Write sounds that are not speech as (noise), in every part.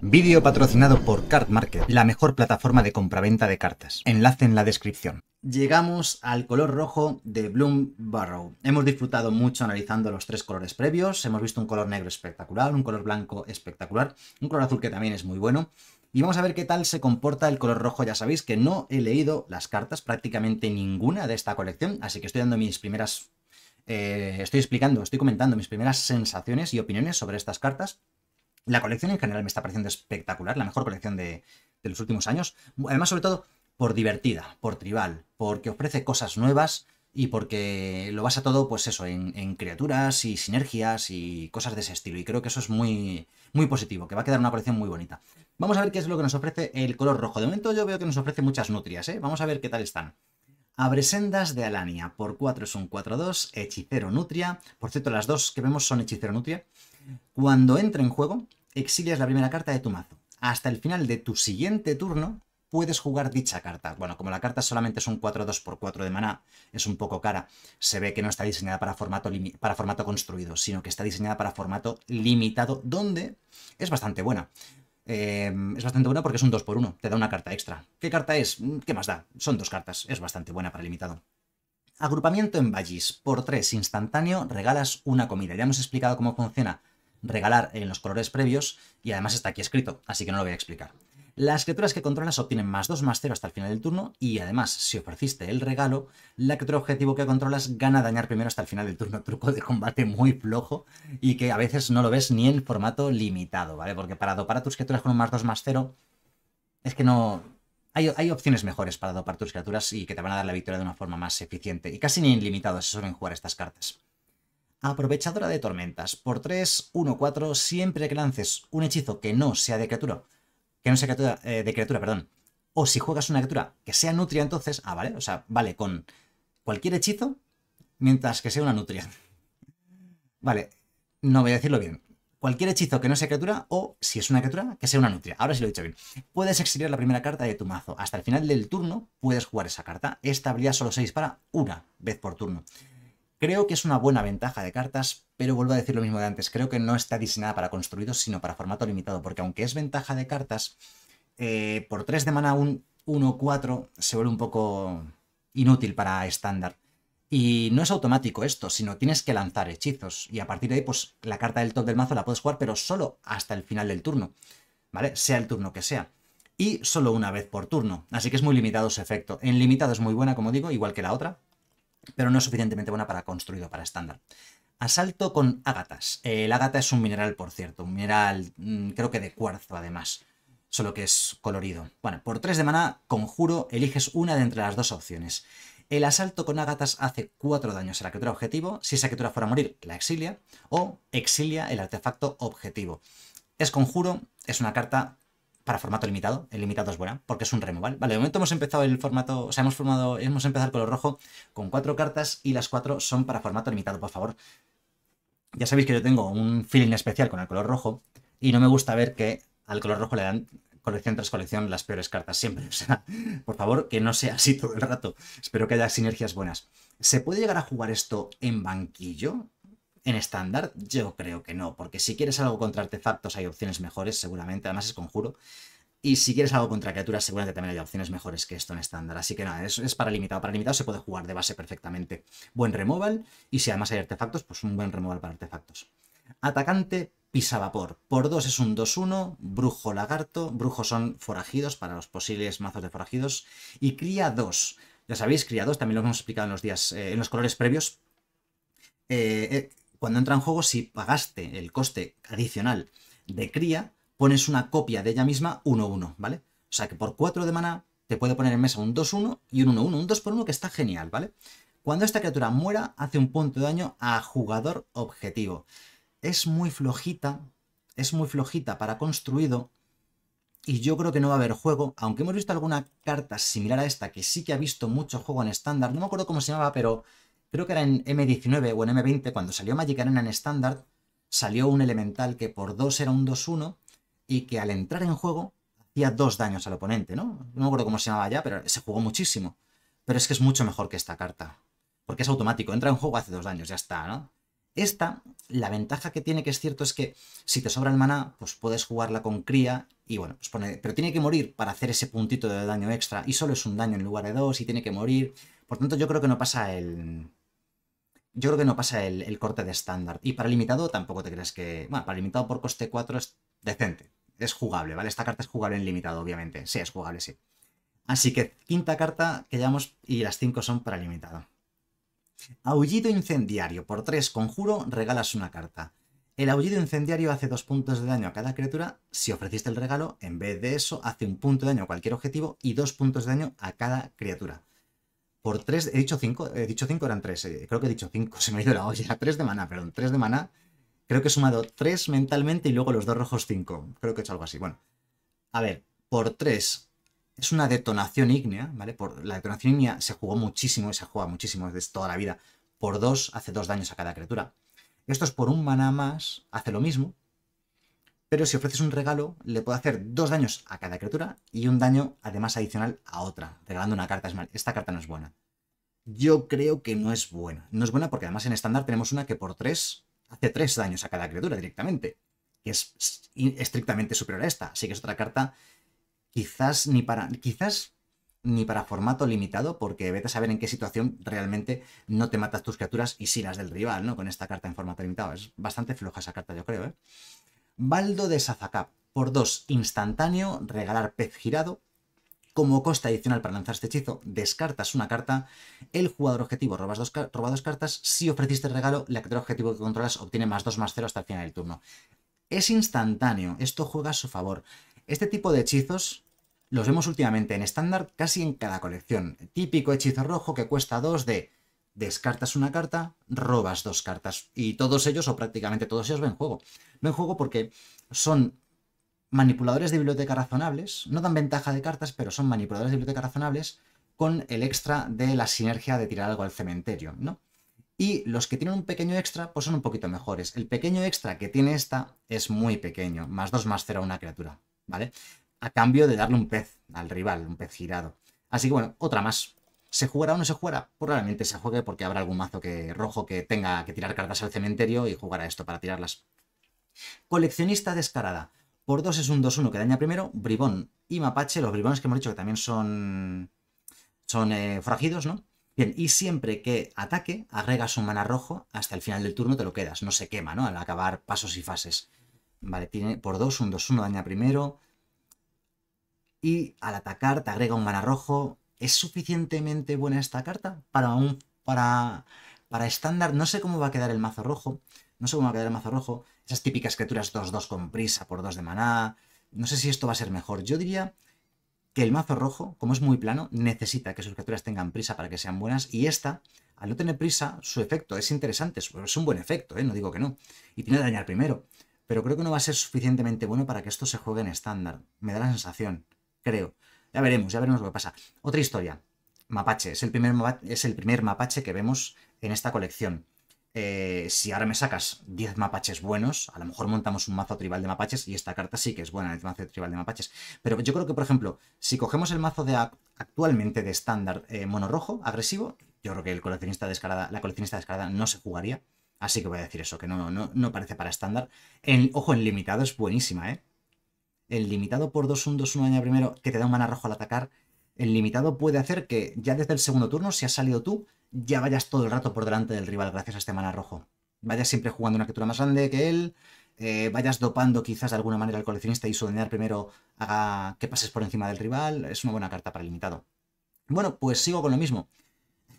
Vídeo patrocinado por Card Market, la mejor plataforma de compraventa de cartas. Enlace en la descripción. Llegamos al color rojo de Bloom Barrow. Hemos disfrutado mucho analizando los tres colores previos. Hemos visto un color negro espectacular, un color blanco espectacular, un color azul que también es muy bueno. Y vamos a ver qué tal se comporta el color rojo. Ya sabéis que no he leído las cartas, prácticamente ninguna de esta colección, así que estoy dando mis primeras eh, estoy explicando, estoy comentando mis primeras sensaciones y opiniones sobre estas cartas. La colección en general me está pareciendo espectacular, la mejor colección de, los últimos años. Además, sobre todo, por divertida, por tribal, porque ofrece cosas nuevas y porque lo basa todo, pues eso, en, criaturas y sinergias y cosas de ese estilo. Y creo que eso es muy, muy positivo, que va a quedar una colección muy bonita. Vamos a ver qué es lo que nos ofrece el color rojo. De momento yo veo que nos ofrece muchas nutrias, ¿eh? Vamos a ver qué tal están. Abre sendas de Alania. Por 4 es un 4-2. Hechicero Nutria. Por cierto, las dos que vemos son Hechicero Nutria. Cuando entra en juego, exilias la primera carta de tu mazo. Hasta el final de tu siguiente turno, puedes jugar dicha carta. Bueno, como la carta solamente es un 4-2 por 4 de maná, es un poco cara. Se ve que no está diseñada para formato, para formato construido, sino que está diseñada para formato limitado, donde es bastante buena. Em, es bastante buena porque es un 2x1, te da una carta extra. ¿Qué carta es? Mm, ¿Qué más da? Son dos cartas, es bastante buena para limitado. Agrupamiento en vallis, por 3 instantáneo, regalas una comida. Ya hemos explicado cómo funciona regalar en los colores previos y además está aquí escrito, así que no lo voy a explicar. Las criaturas que controlas obtienen más 2 más 0 hasta el final del turno y además, si ofreciste el regalo, la criatura objetivo que controlas gana dañar primero hasta el final del turno. (laughs) Truco de combate muy flojo y que a veces no lo ves ni en formato limitado, ¿vale? Porque para dopar a tus criaturas con un más 2 más 0 es que no... Hay, opciones mejores para dopar tus criaturas y que te van a dar la victoria de una forma más eficiente. Y casi ni limitados se suelen jugar estas cartas. Aprovechadora de tormentas. Por 3, 1, 4, siempre que lances un hechizo que no sea de criatura que no sea criatura, eh, de criatura, perdón. O si juegas una criatura que sea nutria, entonces, ah, vale, o sea, vale con cualquier hechizo mientras que sea una nutria. (laughs) vale, no voy a decirlo bien. Cualquier hechizo que no sea criatura o, si es una criatura, que sea una nutria. Ahora sí lo he dicho bien. Puedes exiliar la primera carta de tu mazo. Hasta el final del turno puedes jugar esa carta. Esta habilidad solo se dispara una vez por turno. Creo que es una buena ventaja de cartas, pero vuelvo a decir lo mismo de antes, creo que no está diseñada para construidos, sino para formato limitado, porque aunque es ventaja de cartas, eh, por 3 de mana un 1-4 se vuelve un poco inútil para estándar. Y no es automático esto, sino tienes que lanzar hechizos. Y a partir de ahí, pues la carta del top del mazo la puedes jugar, pero solo hasta el final del turno. ¿Vale? Sea el turno que sea. Y solo una vez por turno. Así que es muy limitado su efecto. En limitado es muy buena, como digo, igual que la otra pero no es suficientemente buena para construido, para estándar. Asalto con ágatas. El ágata es un mineral, por cierto, un mineral mm, creo que de cuarzo además, solo que es colorido. Bueno, por 3 de mana, conjuro, eliges una de entre las dos opciones. El asalto con ágatas hace 4 daños a la criatura objetivo, si esa criatura fuera a morir, la exilia, o exilia el artefacto objetivo. Es conjuro, es una carta para formato limitado. El limitado es buena, porque es un removal. Vale, de momento hemos empezado el formato, o sea, hemos formado, hemos empezado el color rojo con cuatro cartas y las cuatro son para formato limitado, por favor. Ya sabéis que yo tengo un feeling especial con el color rojo y no me gusta ver que al color rojo le dan colección tras colección las peores cartas siempre. O sea, por favor, que no sea así todo el rato. Espero que haya sinergias buenas. ¿Se puede llegar a jugar esto en banquillo? En estándar, yo creo que no, porque si quieres algo contra artefactos hay opciones mejores, seguramente, además es conjuro. Y si quieres algo contra criaturas, seguramente también hay opciones mejores que esto en estándar. Así que nada, es, es para limitado. Para limitado se puede jugar de base perfectamente. Buen removal, y si además hay artefactos, pues un buen removal para artefactos. Atacante, pisa vapor. Por 2 es un 2-1, brujo lagarto, brujos son forajidos para los posibles mazos de forajidos, y cría 2. Ya sabéis, cría 2, también lo hemos explicado en los días, eh, en los colores previos. eh, eh cuando entra en juego, si pagaste el coste adicional de cría, pones una copia de ella misma 1-1, ¿vale? O sea que por 4 de mana te puede poner en mesa un 2-1 y un 1-1, un 2 por 1 que está genial, ¿vale? Cuando esta criatura muera, hace un punto de daño a jugador objetivo. Es muy flojita, es muy flojita para construido y yo creo que no va a haber juego, aunque hemos visto alguna carta similar a esta que sí que ha visto mucho juego en estándar, no me acuerdo cómo se llamaba, pero creo que era en M19 o en M20, cuando salió Magic Arena en estándar, salió un elemental que por 2 era un 2-1 y que al entrar en juego hacía 2 daños al oponente, ¿no? No me acuerdo cómo se llamaba ya, pero se jugó muchísimo. Pero es que es mucho mejor que esta carta, porque es automático, entra en juego, hace 2 daños, ya está, ¿no? Esta, la ventaja que tiene, que es cierto, es que si te sobra el maná, pues puedes jugarla con cría y bueno, pues pone, pero tiene que morir para hacer ese puntito de daño extra y solo es un daño en lugar de dos y tiene que morir. Por tanto, yo creo que no pasa el, yo creo que no pasa el, corte de estándar. Y para limitado tampoco te crees que... Bueno, para limitado por coste 4 es decente. Es jugable, ¿vale? Esta carta es jugable en limitado, obviamente. Sí, es jugable, sí. Así que quinta carta que llevamos y las cinco son para limitado. Aullido incendiario. Por 3 conjuro, regalas una carta. El aullido incendiario hace dos puntos de daño a cada criatura. Si ofreciste el regalo, en vez de eso, hace un punto de daño a cualquier objetivo y dos puntos de daño a cada criatura por 3, he dicho 5, he dicho 5 eran 3, eh, creo que he dicho 5, (laughs) se me ha ido la olla, 3 de maná, perdón, 3 de maná, creo que he sumado 3 mentalmente y luego los dos rojos 5, creo que he hecho algo así, bueno, a ver, por 3 es una detonación ígnea, ¿vale? Por, la detonación ígnea se jugó muchísimo, y se juega muchísimo desde toda la vida, por 2 hace 2 daños a cada criatura. Esto es por un maná más, hace lo mismo, pero si ofreces un regalo, le puede hacer dos daños a cada criatura y un daño además adicional a otra, regalando una carta. Es mal. Esta carta no es buena. Yo creo que no es buena. No es buena porque además en estándar tenemos una que por tres hace tres daños a cada criatura directamente, que es estrictamente superior a esta. Así que es otra carta quizás ni para, quizás ni para formato limitado, porque vete a saber en qué situación realmente no te matas tus criaturas y si las del rival, ¿no? Con esta carta en formato limitado. Es bastante floja esa carta, yo creo, ¿eh? Baldo de Sazacap, por 2 instantáneo, regalar pez girado. Como coste adicional para lanzar este hechizo, descartas una carta. El jugador objetivo robas dos, roba dos cartas. Si ofreciste el regalo, la objetivo que controlas obtiene más 2 más 0 hasta el final del turno. Es instantáneo, esto juega a su favor. Este tipo de hechizos los vemos últimamente en estándar casi en cada colección. Típico hechizo rojo que cuesta 2 de descartas una carta, robas dos cartas. Y todos ellos, o prácticamente todos ellos, ven juego. Ven juego porque son manipuladores de biblioteca razonables, no dan ventaja de cartas, pero son manipuladores de biblioteca razonables con el extra de la sinergia de tirar algo al cementerio, ¿no? Y los que tienen un pequeño extra, pues son un poquito mejores. El pequeño extra que tiene esta es muy pequeño, más 2 más 0 a una criatura, ¿vale? A cambio de darle un pez al rival, un pez girado. Así que bueno, otra más, ¿Se jugará o no se jugará? Probablemente se juegue porque habrá algún mazo que, rojo que tenga que tirar cartas al cementerio y jugará esto para tirarlas. Coleccionista descarada. Por 2 es un 2-1 que daña primero, bribón y mapache, los bribones que hemos dicho que también son, son eh, ¿no? Bien, y siempre que ataque, agregas un mana rojo, hasta el final del turno te lo quedas, no se quema, ¿no? Al acabar pasos y fases. Vale, tiene por 2 un 2-1 daña primero, y al atacar te agrega un mana rojo, ¿Es suficientemente buena esta carta para un para para estándar? No sé cómo va a quedar el mazo rojo, no sé cómo va a quedar el mazo rojo, esas típicas criaturas 2-2 con prisa por 2 de maná, no sé si esto va a ser mejor. Yo diría que el mazo rojo, como es muy plano, necesita que sus criaturas tengan prisa para que sean buenas y esta, al no tener prisa, su efecto es interesante, es un buen efecto, ¿eh? no digo que no, y tiene que dañar primero, pero creo que no va a ser suficientemente bueno para que esto se juegue en estándar, me da la sensación, creo. Ya veremos, ya veremos lo que pasa. Otra historia. Mapache. Es el primer, es el primer mapache que vemos en esta colección. Eh, si ahora me sacas 10 mapaches buenos, a lo mejor montamos un mazo tribal de mapaches y esta carta sí que es buena, el mazo tribal de mapaches. Pero yo creo que, por ejemplo, si cogemos el mazo de actualmente de estándar eh, mono rojo, agresivo, yo creo que el coleccionista escalada, la coleccionista descarada no se jugaría. Así que voy a decir eso, que no, no, no parece para estándar. En, ojo, en limitado es buenísima, ¿eh? el limitado por 2-1, 2-1 daño primero, que te da un mana rojo al atacar, el limitado puede hacer que ya desde el segundo turno, si has salido tú, ya vayas todo el rato por delante del rival gracias a este mana rojo. Vayas siempre jugando una criatura más grande que él, eh, vayas dopando quizás de alguna manera al coleccionista y su dañar primero haga que pases por encima del rival. Es una buena carta para el limitado. Bueno, pues sigo con lo mismo.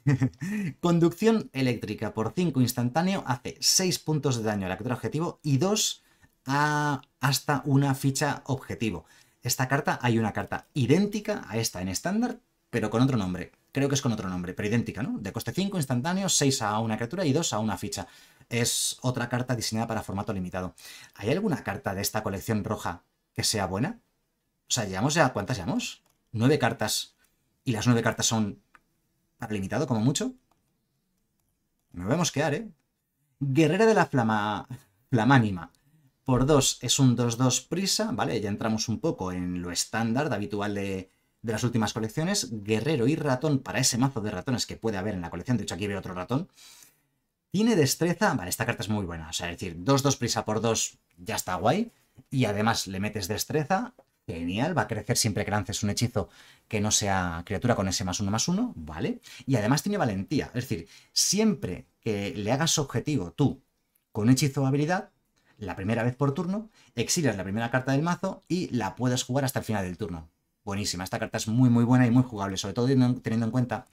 (laughs) Conducción eléctrica por 5 instantáneo hace 6 puntos de daño a la objetivo y 2 hasta una ficha objetivo. Esta carta hay una carta idéntica a esta en estándar, pero con otro nombre. Creo que es con otro nombre, pero idéntica, ¿no? De coste 5, instantáneo, 6 a una criatura y 2 a una ficha. Es otra carta diseñada para formato limitado. ¿Hay alguna carta de esta colección roja que sea buena? O sea, ¿llevamos ya cuántas llevamos? Nueve cartas. Y las nueve cartas son para limitado, como mucho. nos vemos qué haré ¿eh? Guerrera de la Flama... Flamánima. Por 2 es un 2-2 prisa, ¿vale? Ya entramos un poco en lo estándar, habitual de, las últimas colecciones. Guerrero y ratón para ese mazo de ratones que puede haber en la colección. De hecho, aquí veo otro ratón. Tiene destreza. Vale, esta carta es muy buena. O sea, es decir, 2-2 prisa por 2 ya está guay. Y además le metes destreza. Genial, va a crecer siempre que lances un hechizo que no sea criatura con ese más uno más uno, ¿vale? Y además tiene valentía, es decir, siempre que le hagas objetivo tú con hechizo o habilidad, la primera vez por turno, exilias la primera carta del mazo y la puedes jugar hasta el final del turno. Buenísima, esta carta es muy muy buena y muy jugable, sobre todo teniendo en cuenta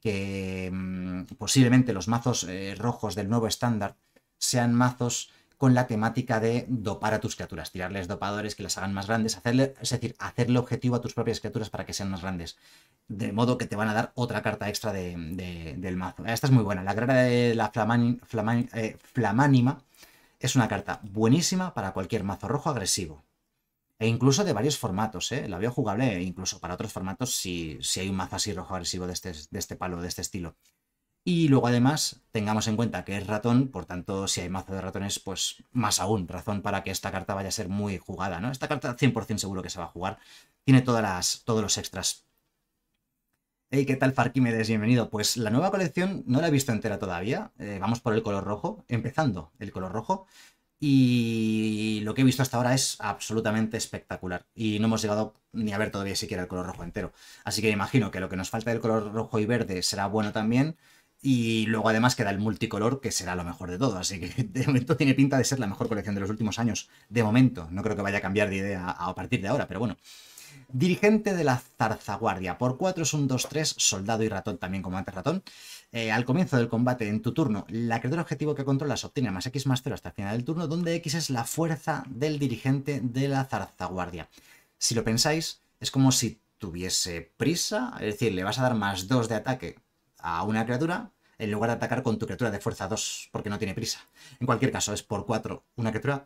que mm, posiblemente los mazos eh, rojos del nuevo estándar sean mazos con la temática de dopar a tus criaturas, tirarles dopadores que las hagan más grandes, hacerle, es decir, hacerle objetivo a tus propias criaturas para que sean más grandes. De modo que te van a dar otra carta extra del mazo. Esta es muy buena. La granada de la eh, flamánima es una carta buenísima para cualquier mazo rojo agresivo. E incluso de varios formatos, ¿eh? La veo jugable incluso para otros formatos si, hay un mazo así rojo agresivo este, de este, palo, de este estilo. Y luego además tengamos en cuenta que es ratón, por tanto si hay mazo de ratones, pues más aún, razón para que esta carta vaya a ser muy jugada, ¿no? Esta carta 100% seguro que se va a jugar, tiene todas las, todos los extras Hey, ¿qué tal Farquímedes? Bienvenido. Pues la nueva colección no la he visto entera todavía. Eh, vamos por el color rojo, empezando el color rojo. Y lo que he visto hasta ahora es absolutamente espectacular. Y no hemos llegado ni a ver todavía siquiera el color rojo entero. Así que imagino que lo que nos falta del color rojo y verde será bueno también. Y luego además queda el multicolor, que será lo mejor de todo. Así que (laughs) de momento tiene pinta de ser la mejor colección de los últimos años. De momento, no creo que vaya a cambiar de idea a partir de ahora, pero bueno. Dirigente de la zarzaguardia. Por 4 es un 2-3, soldado y ratón, también como antes ratón. Eh, al comienzo del combate, en tu turno, la criatura objetivo que controlas obtiene más X más 0 hasta el final del turno, donde X es la fuerza del dirigente de la zarzaguardia. Si lo pensáis, es como si tuviese prisa, es decir, le vas a dar más 2 de ataque a una criatura en lugar de atacar con tu criatura de fuerza 2, porque no tiene prisa. En cualquier caso, es por 4 una criatura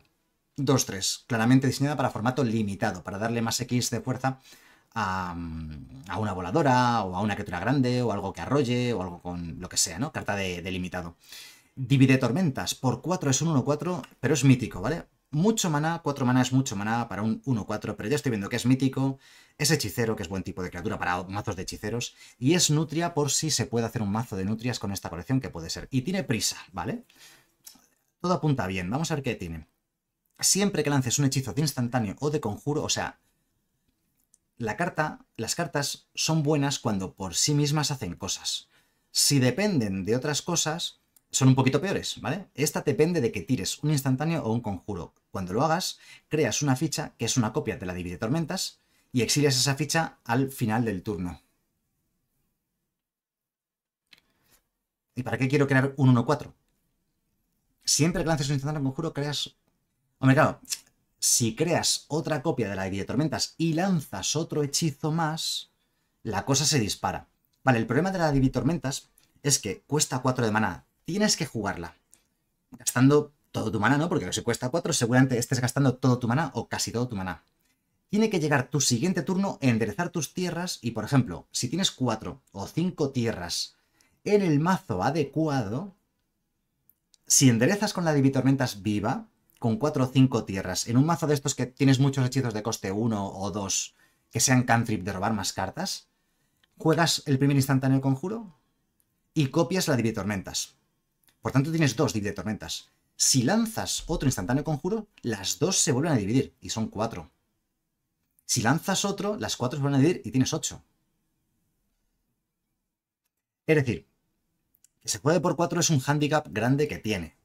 2-3, claramente diseñada para formato limitado, para darle más X de fuerza mm, a, una voladora o a una criatura grande o algo que arrolle o algo con lo que sea, ¿no? Carta de, limitado. Divide tormentas por 4 es un 1-4, pero es mítico, ¿vale? Mucho mana, 4 maná es mucho maná para un 1-4, pero ya estoy viendo que es mítico, es hechicero, que es buen tipo de criatura para mazos de hechiceros, y es nutria por si se puede hacer un mazo de nutrias con esta colección, que puede ser. Y tiene prisa, ¿vale? Todo apunta bien, vamos a ver qué tiene. Siempre que lances un hechizo de instantáneo o de conjuro, o sea, la carta, las cartas son buenas cuando por sí mismas hacen cosas. Si dependen de otras cosas, son un poquito peores, ¿vale? Esta depende de que tires un instantáneo o un conjuro. Cuando lo hagas, creas una ficha que es una copia de la Divide Tormentas y exilias esa ficha al final del turno. ¿Y para qué quiero crear un 1-4? Siempre que lances un instantáneo o conjuro, creas Hombre, claro, si creas otra copia de la Divi de Tormentas y lanzas otro hechizo más, la cosa se dispara. Vale, el problema de la Divi Tormentas es que cuesta 4 de maná. Tienes que jugarla. Gastando todo tu mana, ¿no? Porque si cuesta 4, seguramente estés gastando todo tu maná o casi todo tu maná. Tiene que llegar tu siguiente turno, enderezar tus tierras y, por ejemplo, si tienes 4 o 5 tierras en el mazo adecuado, si enderezas con la Tormentas viva, con 4 o 5 tierras, en un mazo de estos que tienes muchos hechizos de coste 1 o 2 que sean cantrip de robar más cartas, juegas el primer instantáneo conjuro y copias la divide Tormentas. Por tanto, tienes dos divide Tormentas. Si lanzas otro instantáneo conjuro, las dos se vuelven a dividir y son 4. Si lanzas otro, las cuatro se vuelven a dividir y tienes 8. Es decir, que se juegue por 4 es un handicap grande que tiene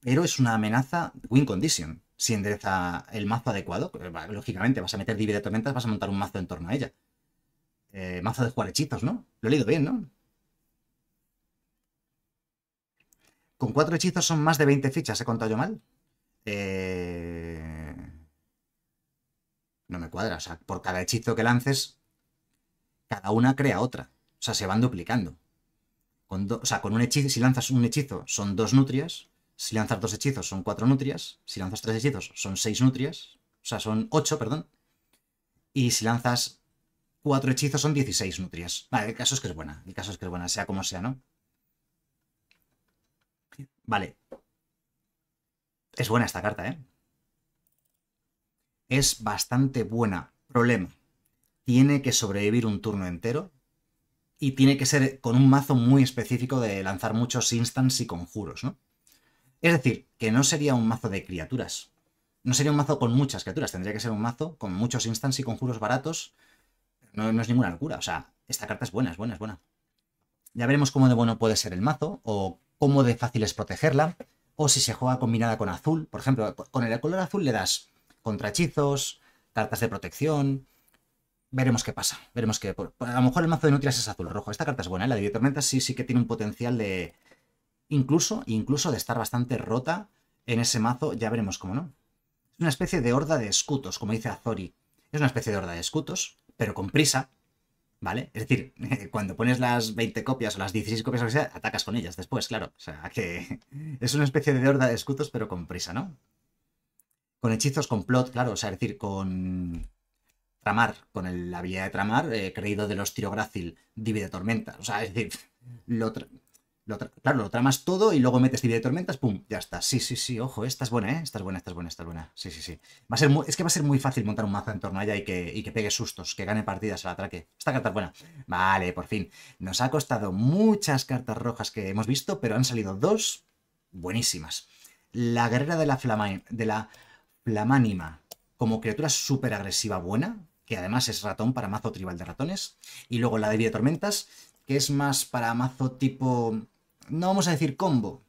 pero es una amenaza win condition. Si endereza el mazo adecuado, pues, lógicamente vas a meter Divide Tormentas, vas a montar un mazo en torno a ella. Eh, mazo de jugar hechizos, ¿no? Lo he leído bien, ¿no? Con cuatro hechizos son más de 20 fichas, ¿he contado yo mal? Eh, no me cuadra, o sea, por cada hechizo que lances, cada una crea otra. O sea, se van duplicando. O sea, con un hechizo, si lanzas un hechizo, son dos nutrias, si lanzas dos hechizos son cuatro nutrias. Si lanzas tres hechizos son seis nutrias. O sea, son ocho, perdón. Y si lanzas cuatro hechizos son 16 nutrias. Vale, el caso es que es buena. El caso es que es buena, sea como sea, ¿no? Vale. Es buena esta carta, ¿eh? Es bastante buena. Problema. Tiene que sobrevivir un turno entero. Y tiene que ser con un mazo muy específico de lanzar muchos instants y conjuros, ¿no? Es decir, que no sería un mazo de criaturas. No sería un mazo con muchas criaturas, tendría que ser un mazo con muchos instants y conjuros baratos. No, es ninguna locura, o sea, esta carta es buena, es buena, es buena. Ya veremos cómo de bueno puede ser el mazo, o cómo de fácil es protegerla, o si se juega combinada con azul. Por ejemplo, con el color azul le das contrahechizos, cartas de protección. Veremos qué pasa. Veremos qué... A lo mejor el mazo de nutrias es azul rojo. Esta carta es buena, ¿eh? la de Tormentas sí, sí que tiene un potencial de, Incluso, incluso de estar bastante rota en ese mazo, ya veremos cómo no. Es una especie de horda de escutos, como dice Azori. Es una especie de horda de escutos, pero con prisa, ¿vale? Es decir, (laughs) cuando pones las 20 copias o las 16 copias o que sea, atacas con ellas después, claro. O sea, que (laughs) es una especie de horda de escutos, pero con prisa, ¿no? Con hechizos, con plot, claro, o sea, es decir, con tramar, con la habilidad de tramar, eh, creído de los tirográcil, divide tormenta. O sea, es decir, (laughs) lo claro, lo tramas todo y luego metes tibia de tormentas, pum, ya está. Sí, sí, sí, ojo, esta es buena, ¿eh? Esta es buena, esta es buena, esta es buena. Sí, sí, sí. Va es que va a ser muy fácil montar un mazo en torno a ella y que, y que pegue sustos, que gane partidas al atraque. Esta carta es buena. Vale, por fin. Nos ha costado muchas cartas rojas que hemos visto, pero han salido dos buenísimas. La guerrera de la, de la flamánima como criatura súper agresiva buena, que además es ratón para mazo tribal de ratones. Y luego la de vida de tormentas, que es más para mazo tipo no vamos a decir combo,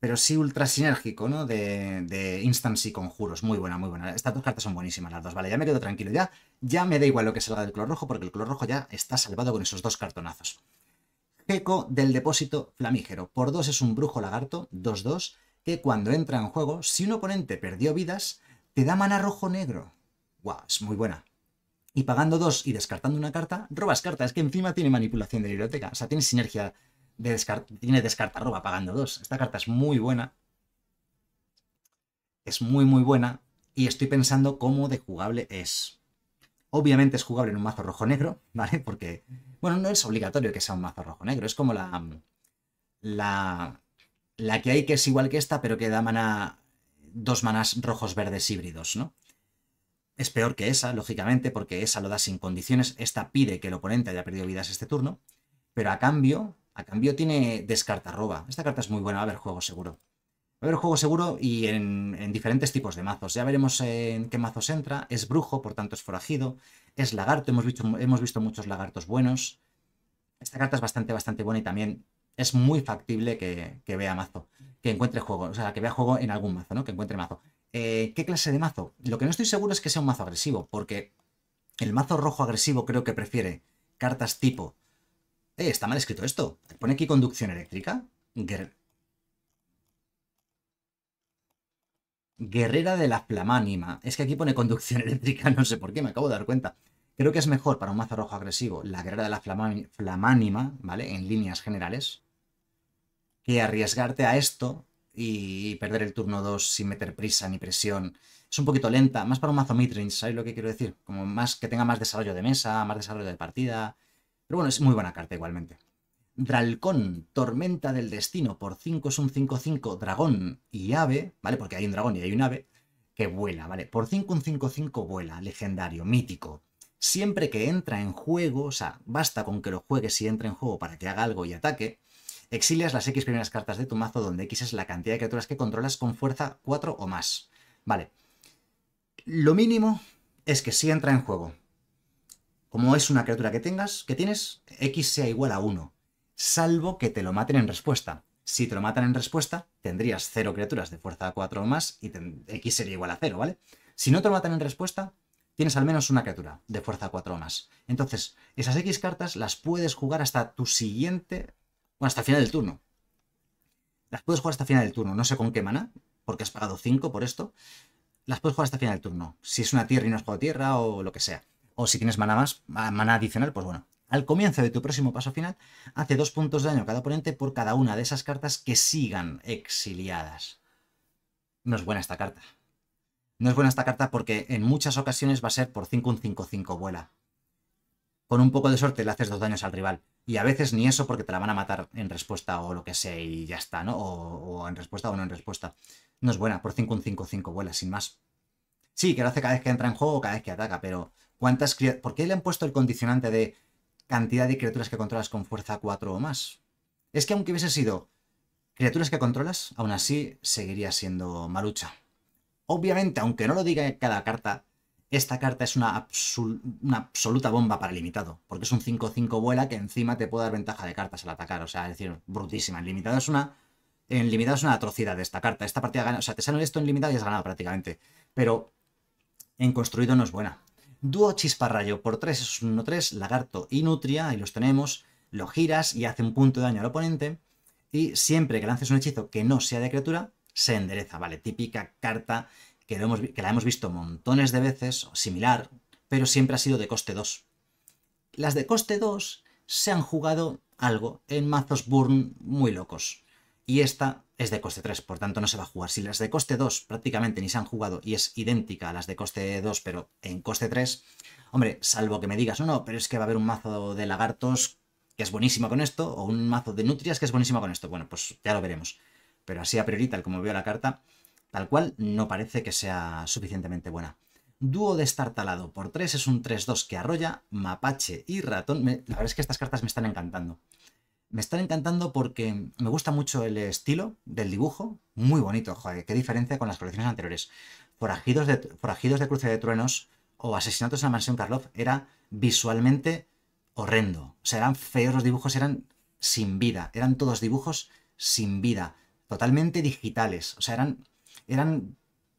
pero sí ultra sinérgico, ¿no? De, de instants y conjuros. Muy buena, muy buena. Estas dos cartas son buenísimas las dos, vale, ya me quedo tranquilo. Ya, ya me da igual lo que salga del color rojo, porque el color rojo ya está salvado con esos dos cartonazos. Gecko del depósito flamígero. Por dos es un brujo lagarto, 2-2, que cuando entra en juego, si un oponente perdió vidas, te da mana rojo-negro. ¡Guau! es muy buena. Y pagando dos y descartando una carta, robas carta. Es que encima tiene manipulación de biblioteca. O sea, tiene sinergia de descarta tiene descartarroba pagando dos Esta carta es muy buena. Es muy, muy buena. Y estoy pensando cómo de jugable es. Obviamente es jugable en un mazo rojo-negro, (laughs) ¿vale? Porque, bueno, no es obligatorio que sea un mazo rojo-negro. Es como la, la, la que hay que es igual que esta, pero que da mana, dos manas rojos-verdes híbridos, ¿no? Es peor que esa, lógicamente, porque esa lo da sin condiciones. Esta pide que el oponente haya perdido vidas este turno, pero a cambio a cambio tiene descarta roba. Esta carta es muy buena, va a haber juego seguro. Va a haber juego seguro y en, diferentes tipos de mazos. Ya veremos en qué mazos entra. Es brujo, por tanto es forajido. Es lagarto, hemos visto, muchos lagartos buenos. Esta carta es bastante, bastante buena y también es muy factible que, vea mazo, que encuentre juego, o sea, que vea juego en algún mazo, ¿no? Que encuentre mazo. Eh, ¿Qué clase de mazo? Lo que no estoy seguro es que sea un mazo agresivo, porque el mazo rojo agresivo creo que prefiere cartas tipo eh, está mal escrito esto. Pone aquí conducción eléctrica. Guerrera de la Flamánima. Es que aquí pone conducción (laughs) eléctrica, no sé por qué, me acabo de dar cuenta. Creo que es mejor para un mazo rojo agresivo la Guerrera de la Flamánima, ¿vale? En líneas generales. Que arriesgarte a esto y perder el turno 2 sin meter prisa ni presión. Es un poquito lenta, más para un mazo midrange, ¿sabéis lo que quiero decir? Como más que tenga más desarrollo de mesa, más desarrollo de partida, pero bueno, es muy buena carta igualmente. Dralcón, Tormenta del Destino, por 5 es un 5-5, dragón y ave, ¿vale? Porque hay un dragón y hay un ave, que vuela, ¿vale? Por 5 un 5-5 vuela, legendario, mítico. Siempre que entra en juego, o sea, basta con que lo juegues y entre en juego para que haga algo y ataque, exilias las X primeras cartas de tu mazo, donde X es la cantidad de criaturas que controlas con fuerza 4 o más, ¿vale? Lo mínimo es que si entra en juego como es una criatura que tengas, que tienes, X sea igual a 1, salvo que te lo maten en respuesta. Si te lo matan en respuesta, tendrías 0 criaturas de fuerza 4 o más y X sería igual a 0, ¿vale? Si no te lo matan en respuesta, tienes al menos una criatura de fuerza 4 o más. Entonces, esas X cartas las puedes jugar hasta tu siguiente... Bueno, hasta el final del turno. Las puedes jugar hasta el final del turno. No sé con qué mana, porque has pagado 5 por esto. Las puedes jugar hasta el final del turno. Si es una tierra y no has jugado tierra o lo que sea o si tienes mana más, mana adicional, pues bueno. Al comienzo de tu próximo paso final, hace dos puntos de daño a cada oponente por cada una de esas cartas que sigan exiliadas. No es buena esta carta. No es buena esta carta porque en muchas ocasiones va a ser por 5 un 5-5 vuela. Con un poco de suerte le haces dos daños al rival. Y a veces ni eso porque te la van a matar en respuesta o lo que sea y ya está, ¿no? O, en respuesta o no en respuesta. No es buena, por 5 un 5-5 vuela, sin más. Sí, que lo hace cada vez que entra en juego o cada vez que ataca, pero ¿Cuántas ¿Por qué le han puesto el condicionante de cantidad de criaturas que controlas con fuerza 4 o más? Es que aunque hubiese sido criaturas que controlas, aún así seguiría siendo malucha Obviamente, aunque no lo diga cada carta, esta carta es una, absoluta bomba para limitado, porque es un 5-5 vuela que encima te puede dar ventaja de cartas al atacar, o sea, es decir, brutísima. En limitado es una, en limitado es una atrocidad esta carta. Esta partida gana, o sea, te sale esto en limitado y has ganado prácticamente, pero en construido no es buena. Dúo Chisparrayo por 3 es un 1-3, Lagarto y Nutria, ahí los tenemos, lo giras y hace un punto de daño al oponente, y siempre que lances un hechizo que no sea de criatura, se endereza, ¿vale? Típica carta que, que la hemos visto montones de veces, similar, pero siempre ha sido de coste 2. Las de coste 2 se han jugado algo en mazos burn muy locos y esta es de coste 3, por tanto no se va a jugar. Si las de coste 2 prácticamente ni se han jugado y es idéntica a las de coste 2 pero en coste 3, hombre, salvo que me digas, no, no, pero es que va a haber un mazo de lagartos que es buenísimo con esto, o un mazo de nutrias que es buenísimo con esto. Bueno, pues ya lo veremos. Pero así a priori, tal como veo la carta, tal cual no parece que sea suficientemente buena. Dúo de estar talado por 3 es un 3-2 que arrolla, mapache y ratón. La verdad es que estas cartas me están encantando me están encantando porque me gusta mucho el estilo del dibujo, muy bonito, joder, qué diferencia con las colecciones anteriores. Forajidos de, de Cruce de Truenos o Asesinatos en la Mansión Karloff era visualmente horrendo. O sea, eran feos los dibujos, eran sin vida, eran todos dibujos sin vida, totalmente digitales, o sea, eran, eran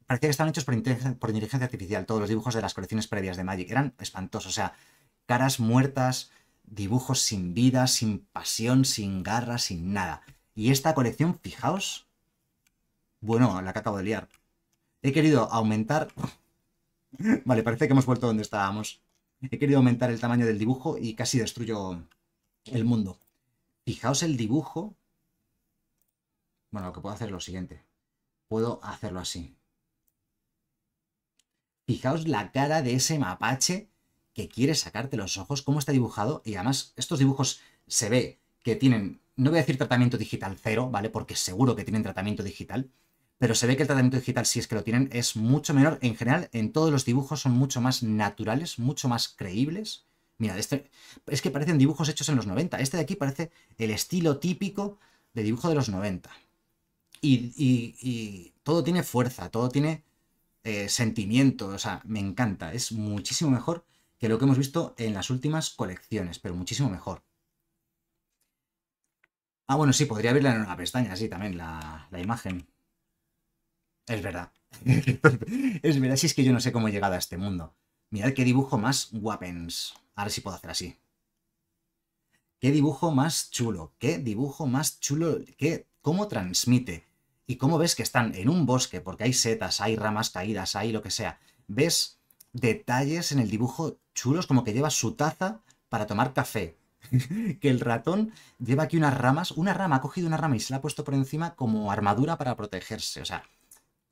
parecía que estaban hechos por por inteligencia artificial, todos los dibujos de las colecciones previas de Magic, eran espantosos, o sea, caras muertas, dibujos sin vida, sin pasión, sin garra, sin nada. Y esta colección, fijaos, bueno, la que acabo de liar. He querido aumentar... (laughs) vale, parece que hemos vuelto donde estábamos. He querido aumentar el tamaño del dibujo y casi destruyo el mundo. Fijaos el dibujo. Bueno, lo que puedo hacer es lo siguiente. Puedo hacerlo así. Fijaos la cara de ese mapache que quiere sacarte los ojos, cómo está dibujado, y además estos dibujos se ve que tienen, no voy a decir tratamiento digital cero, ¿vale? Porque seguro que tienen tratamiento digital, pero se ve que el tratamiento digital, si es que lo tienen, es mucho menor. En general, en todos los dibujos son mucho más naturales, mucho más creíbles. Mira, este, es que parecen dibujos hechos en los 90. Este de aquí parece el estilo típico de dibujo de los 90. Y, todo tiene fuerza, todo tiene eh, sentimiento, o sea, me encanta. Es muchísimo mejor que lo que hemos visto en las últimas colecciones, pero muchísimo mejor. Ah, bueno, sí, podría abrirla en una pestaña, así también la, imagen. Es verdad. (laughs) es verdad, si es que yo no sé cómo he llegado a este mundo. Mirad qué dibujo más guapens. Ahora si puedo hacer así. Qué dibujo más chulo, qué dibujo más chulo, qué, cómo transmite. Y cómo ves que están en un bosque, porque hay setas, hay ramas caídas, hay lo que sea. Ves detalles en el dibujo chulos, como que lleva su taza para tomar café. (laughs) que el ratón lleva aquí unas ramas, una rama, ha cogido una rama y se la ha puesto por encima como armadura para protegerse. O sea,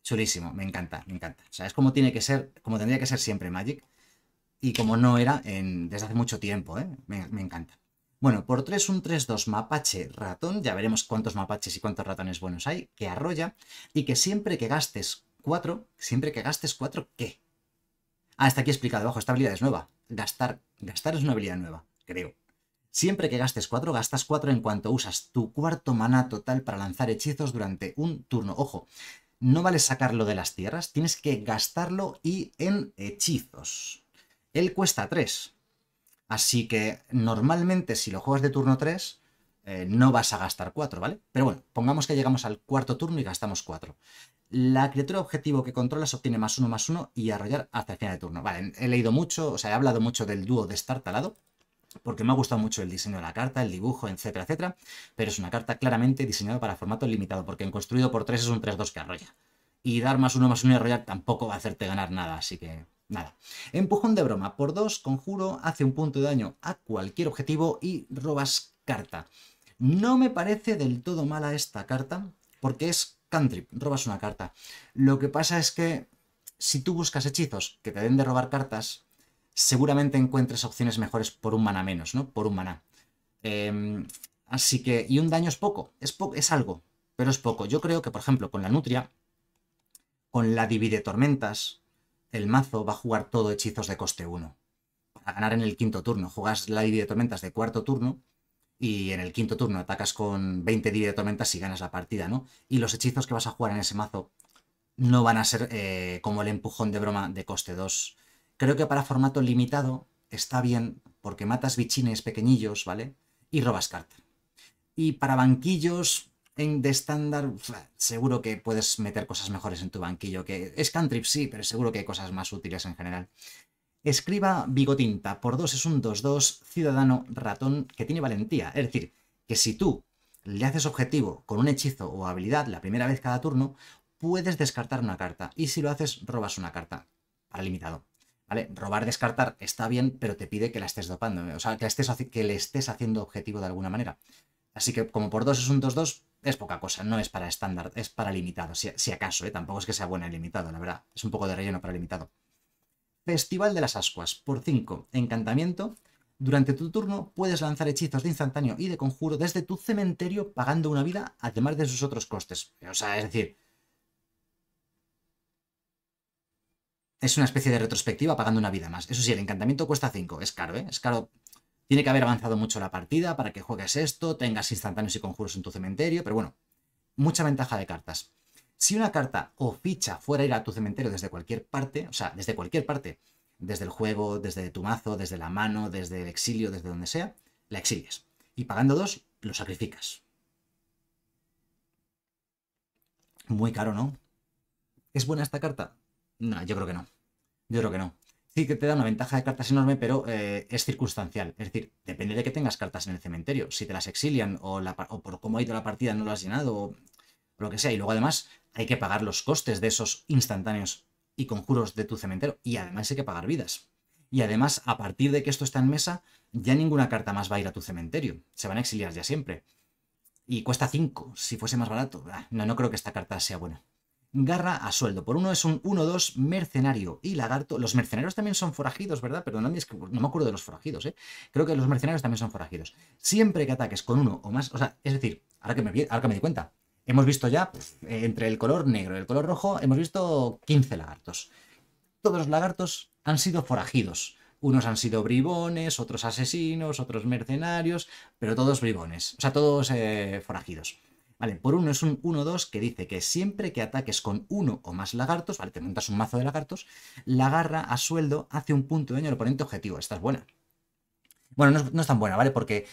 chulísimo, me encanta, me encanta. O sea, es como tiene que ser, como tendría que ser siempre Magic. Y como no era en, desde hace mucho tiempo, ¿eh? me, encanta. Bueno, por 3, un 3-2 mapache ratón, ya veremos cuántos mapaches y cuántos ratones buenos hay, que arrolla, y que siempre que gastes 4, siempre que gastes 4, ¿qué? Ah, está aquí explicado abajo. Esta habilidad es nueva. Gastar. Gastar es una habilidad nueva, creo. Siempre que gastes 4, gastas 4 en cuanto usas tu cuarto maná total para lanzar hechizos durante un turno. Ojo, no vale sacarlo de las tierras, tienes que gastarlo y en hechizos. Él cuesta 3. Así que normalmente si lo juegas de turno 3, eh, no vas a gastar 4, ¿vale? Pero bueno, pongamos que llegamos al cuarto turno y gastamos 4. La criatura objetivo que controlas obtiene más uno, más uno y arrollar hasta el final de turno. Vale, he leído mucho, o sea, he hablado mucho del dúo de estar talado, porque me ha gustado mucho el diseño de la carta, el dibujo, etcétera, etcétera, pero es una carta claramente diseñada para formato limitado, porque en construido por 3 es un 3-2 que arrolla. Y dar más uno, más uno y arrollar tampoco va a hacerte ganar nada, así que Nada. Empujón de broma. Por 2, conjuro, hace un punto de daño a cualquier objetivo y robas carta. No me parece del todo mala esta carta, porque es cantrip, robas una carta. Lo que pasa es que si tú buscas hechizos que te den de robar cartas, seguramente encuentres opciones mejores por un mana menos, ¿no? Por un mana. Em, así que, y un daño es poco, es, es algo, pero es poco. Yo creo que, por ejemplo, con la Nutria, con la Divide Tormentas, el mazo va a jugar todo hechizos de coste 1. a ganar en el quinto turno, juegas la Divide Tormentas de cuarto turno y en el quinto turno atacas con 20 días de tormentas y ganas la partida, ¿no? Y los hechizos que vas a jugar en ese mazo no van a ser eh, como el empujón de broma de coste 2. Creo que para formato limitado está bien porque matas bichines pequeñillos, ¿vale? Y robas carta. Y para banquillos en, de estándar, seguro que puedes meter cosas mejores en tu banquillo. Que es cantrip, sí, pero seguro que hay cosas más útiles en general. Escriba Bigotinta por dos es un 2-2 ciudadano ratón que tiene valentía. Es decir, que si tú le haces objetivo con un hechizo o habilidad la primera vez cada turno, puedes descartar una carta. Y si lo haces, robas una carta. Para limitado. ¿Vale? Robar, descartar está bien, pero te pide que la estés dopando. O sea, que, estés, que le estés haciendo objetivo de alguna manera. Así que como por dos es un 2-2, es poca cosa, no es para estándar, es para limitado, si, acaso, ¿eh? tampoco es que sea buena limitado, la verdad. Es un poco de relleno para limitado. Festival de las Ascuas. Por 5. Encantamiento. Durante tu turno puedes lanzar hechizos de instantáneo y de conjuro desde tu cementerio pagando una vida, además de sus otros costes. O sea, es decir. Es una especie de retrospectiva pagando una vida más. Eso sí, el encantamiento cuesta 5. Es caro, ¿eh? Es caro. Tiene que haber avanzado mucho la partida para que juegues esto, tengas instantáneos y conjuros en tu cementerio, pero bueno, mucha ventaja de cartas. Si una carta o ficha fuera a ir a tu cementerio desde cualquier parte, o sea, desde cualquier parte, desde el juego, desde tu mazo, desde la mano, desde el exilio, desde donde sea, la exilias. Y pagando dos, lo sacrificas. Muy caro, ¿no? ¿Es buena esta carta? No, yo creo que no. Yo creo que no. Sí que te da una ventaja de cartas enorme, pero eh, es circunstancial. Es decir, depende de que tengas cartas en el cementerio. Si te las exilian o, por cómo ha ido la partida no lo has llenado, lo que sea. Y luego además hay que pagar los costes de esos instantáneos y conjuros de tu cementerio. Y además hay que pagar vidas. Y además, a partir de que esto está en mesa, ya ninguna carta más va a ir a tu cementerio. Se van a exiliar ya siempre. Y cuesta 5, si fuese más barato. Ah, no, no creo que esta carta sea buena. Garra a sueldo. Por uno es un 1-2 mercenario y lagarto. Los mercenarios también son forajidos, ¿verdad? Perdón, no me acuerdo de los forajidos, ¿eh? Creo que los mercenarios también son forajidos. Siempre que ataques con uno o más. O sea, es decir, ahora que me, ahora que me di cuenta, Hemos visto ya, eh, entre el color negro y el color rojo, hemos visto 15 lagartos. Todos los lagartos han sido forajidos. Unos han sido bribones, otros asesinos, otros mercenarios, pero todos bribones, o sea, todos eh, forajidos. Vale, por uno es un 1-2 que dice que siempre que ataques con uno o más lagartos, vale, te montas un mazo de lagartos, la garra a sueldo hace un punto de daño al oponente objetivo. Esta es buena. Bueno, no no es tan buena, ¿vale? Porque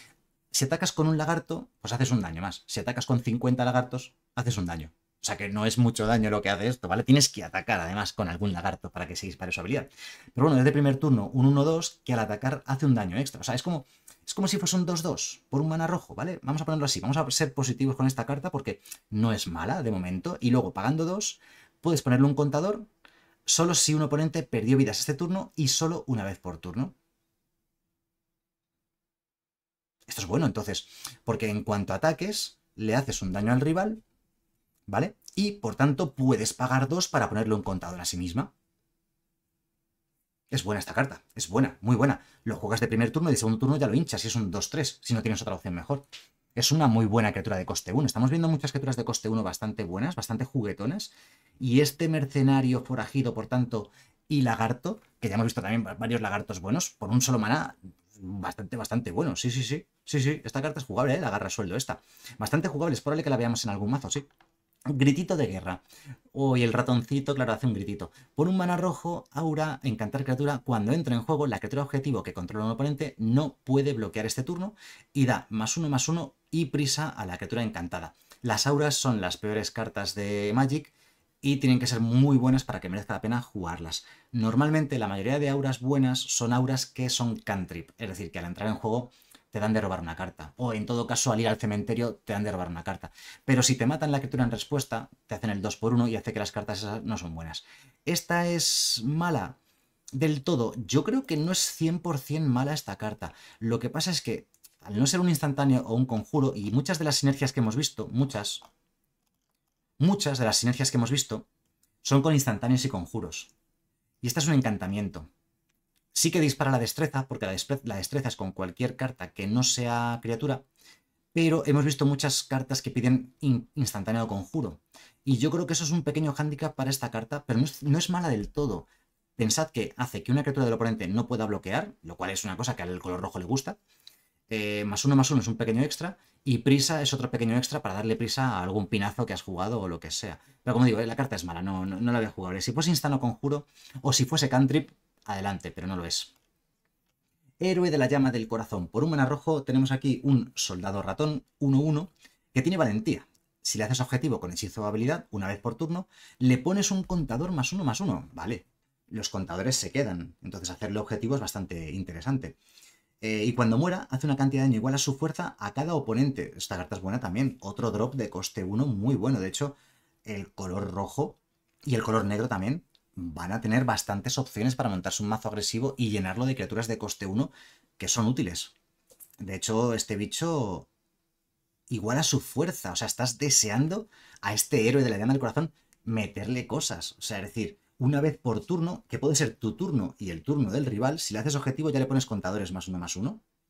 si atacas con un lagarto, pues haces un daño más. Si atacas con 50 lagartos, haces un daño. O sea que no es mucho daño lo que hace esto, ¿vale? Tienes que atacar además con algún lagarto para que se dispare su habilidad. Pero bueno, desde primer turno, un 1-2 que al atacar hace un daño extra. O sea, es como, es como si fuese un 2-2 por un mana rojo, ¿vale? Vamos a ponerlo así. Vamos a ser positivos con esta carta porque no es mala de momento. Y luego, pagando 2, puedes ponerle un contador solo si un oponente perdió vidas este turno y solo una vez por turno. Esto es bueno, entonces, porque en cuanto ataques, le haces un daño al rival, ¿vale? Y, por tanto, puedes pagar dos para ponerlo en contador a sí misma. Es buena esta carta, es buena, muy buena. Lo juegas de primer turno y de segundo turno ya lo hinchas, y es un 2-3, si no tienes otra opción mejor. Es una muy buena criatura de coste 1. Estamos viendo muchas criaturas de coste 1 bastante buenas, bastante juguetonas. Y este mercenario forajido, por tanto, y lagarto, que ya hemos visto también varios lagartos buenos, por un solo maná bastante, bastante bueno. Sí, sí, sí. Sí, sí. Esta carta es jugable, ¿eh? La garra sueldo esta. Bastante jugable. Es probable que la veamos en algún mazo, sí. Gritito de guerra. Uy, el ratoncito, claro, hace un gritito. Por un mana rojo, aura, encantar criatura. Cuando entra en juego, la criatura objetivo que controla un oponente no puede bloquear este turno y da más uno, más uno y prisa a la criatura encantada. Las auras son las peores cartas de Magic y tienen que ser muy buenas para que merezca la pena jugarlas. Normalmente la mayoría de auras buenas son auras que son cantrip, es decir, que al entrar en juego te dan de robar una carta, o en todo caso al ir al cementerio te dan de robar una carta. Pero si te matan la criatura en respuesta, te hacen el 2 por 1 y hace que las cartas esas no son buenas. ¿Esta es mala? Del todo, yo creo que no es 100% mala esta carta. Lo que pasa es que al no ser un instantáneo o un conjuro, y muchas de las sinergias que hemos visto, muchas, Muchas de las sinergias que hemos visto son con instantáneos y conjuros. Y esta es un encantamiento. Sí que dispara la destreza, porque la, destreza es con cualquier carta que no sea criatura, pero hemos visto muchas cartas que piden Instantáneo instantáneo conjuro. Y yo creo que eso es un pequeño hándicap para esta carta, pero no es, mala del todo. Pensad que hace que una criatura del oponente no pueda bloquear, lo cual es una cosa que al color rojo le gusta, eh, más uno más uno es un pequeño extra y prisa es otro pequeño extra para darle prisa a algún pinazo que has jugado o lo que sea. Pero como digo, eh, la carta es mala, no, no, la veo jugable. Si fuese instano conjuro o si fuese cantrip, adelante, pero no lo es. Héroe de la llama del corazón. Por un menarrojo tenemos aquí un soldado ratón 1-1 que tiene valentía. Si le haces objetivo con hechizo o habilidad, una vez por turno, le pones un contador más uno más uno. Vale, los contadores se quedan. Entonces hacerle objetivo es bastante interesante. Eh, y cuando muera, hace una cantidad de daño igual a su fuerza a cada oponente. Esta carta es buena también. Otro drop de coste 1 muy bueno. De hecho, el color rojo y el color negro también van a tener bastantes opciones para montarse un mazo agresivo y llenarlo de criaturas de coste 1 que son útiles. De hecho, este bicho igual a su fuerza. O sea, estás deseando a este héroe de la llama del corazón meterle cosas. O sea, es decir, una vez por turno, que puede ser tu turno y el turno del rival. Si le haces objetivo, ya le pones contadores más uno más uno.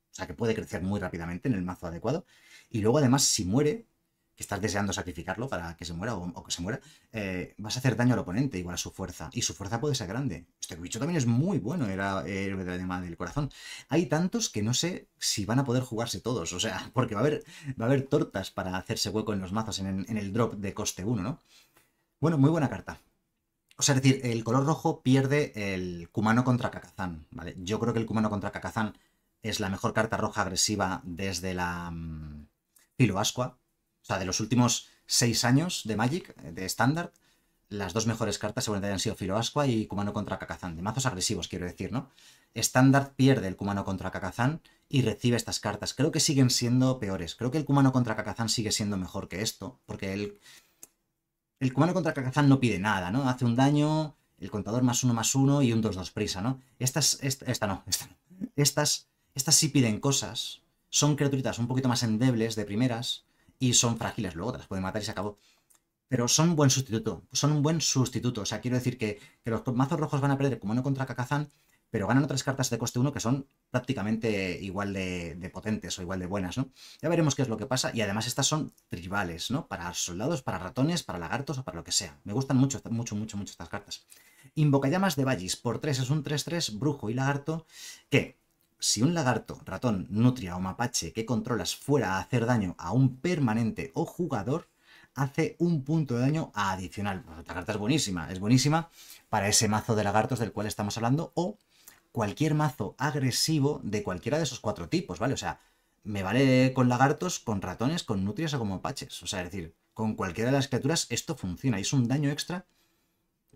O sea que puede crecer muy rápidamente en el mazo adecuado. Y luego, además, si muere, que estás deseando sacrificarlo para que se muera o, que se muera, eh, vas a hacer daño al oponente, igual a su fuerza. Y su fuerza puede ser grande. Este bicho también es muy bueno, era el de la del corazón. Hay tantos que no sé si van a poder jugarse todos. O sea, (laughs) porque va a haber, va a haber tortas para hacerse hueco en los mazos en, en el drop de coste 1, ¿no? Bueno, muy buena carta. O sea, es decir, el color rojo pierde el Kumano contra Kakazan, ¿vale? Yo creo que el Kumano contra Kakazan es la mejor carta roja agresiva desde la Filoasqua. Mm, o sea, de los últimos seis años de Magic, eh, de Standard, las dos mejores cartas seguramente han sido Filoasqua y Kumano contra Kakazan. De mazos agresivos, quiero decir, ¿no? Standard pierde el Kumano contra Kakazan y recibe estas cartas. Creo que siguen siendo peores. Creo que el Kumano contra Kakazan sigue siendo mejor que esto, porque él... El Kumano contra Kakazan no pide nada, ¿no? Hace un daño, el contador más uno más uno y un 2-2 prisa, ¿no? Estas, esta, no, esta no. Estas, estas sí piden cosas, son criaturitas un poquito más endebles de primeras y son frágiles luego, te las pueden matar y se acabó. Pero son un buen sustituto, son un buen sustituto. O sea, quiero decir que, los mazos rojos van a perder el contra Kakazan pero ganan otras cartas de coste 1 que son prácticamente igual de, potentes o igual de buenas, ¿no? Ya veremos qué es lo que pasa. Y además estas son tribales, ¿no? Para soldados, para ratones, para lagartos o para lo que sea. Me gustan mucho, mucho, mucho, mucho estas cartas. Invocallamas de Vallis por 3 es un 3-3, brujo y lagarto, que si un lagarto, ratón, nutria o mapache que controlas fuera a hacer daño a un permanente o jugador, hace un punto de daño adicional. esta carta es buenísima, es buenísima para ese mazo de lagartos del cual estamos hablando o cualquier mazo agresivo de cualquiera de esos cuatro tipos, ¿vale? O sea, me vale con lagartos, con ratones, con nutrias o como paches. O sea, es decir, con cualquiera de las criaturas esto funciona y es un daño extra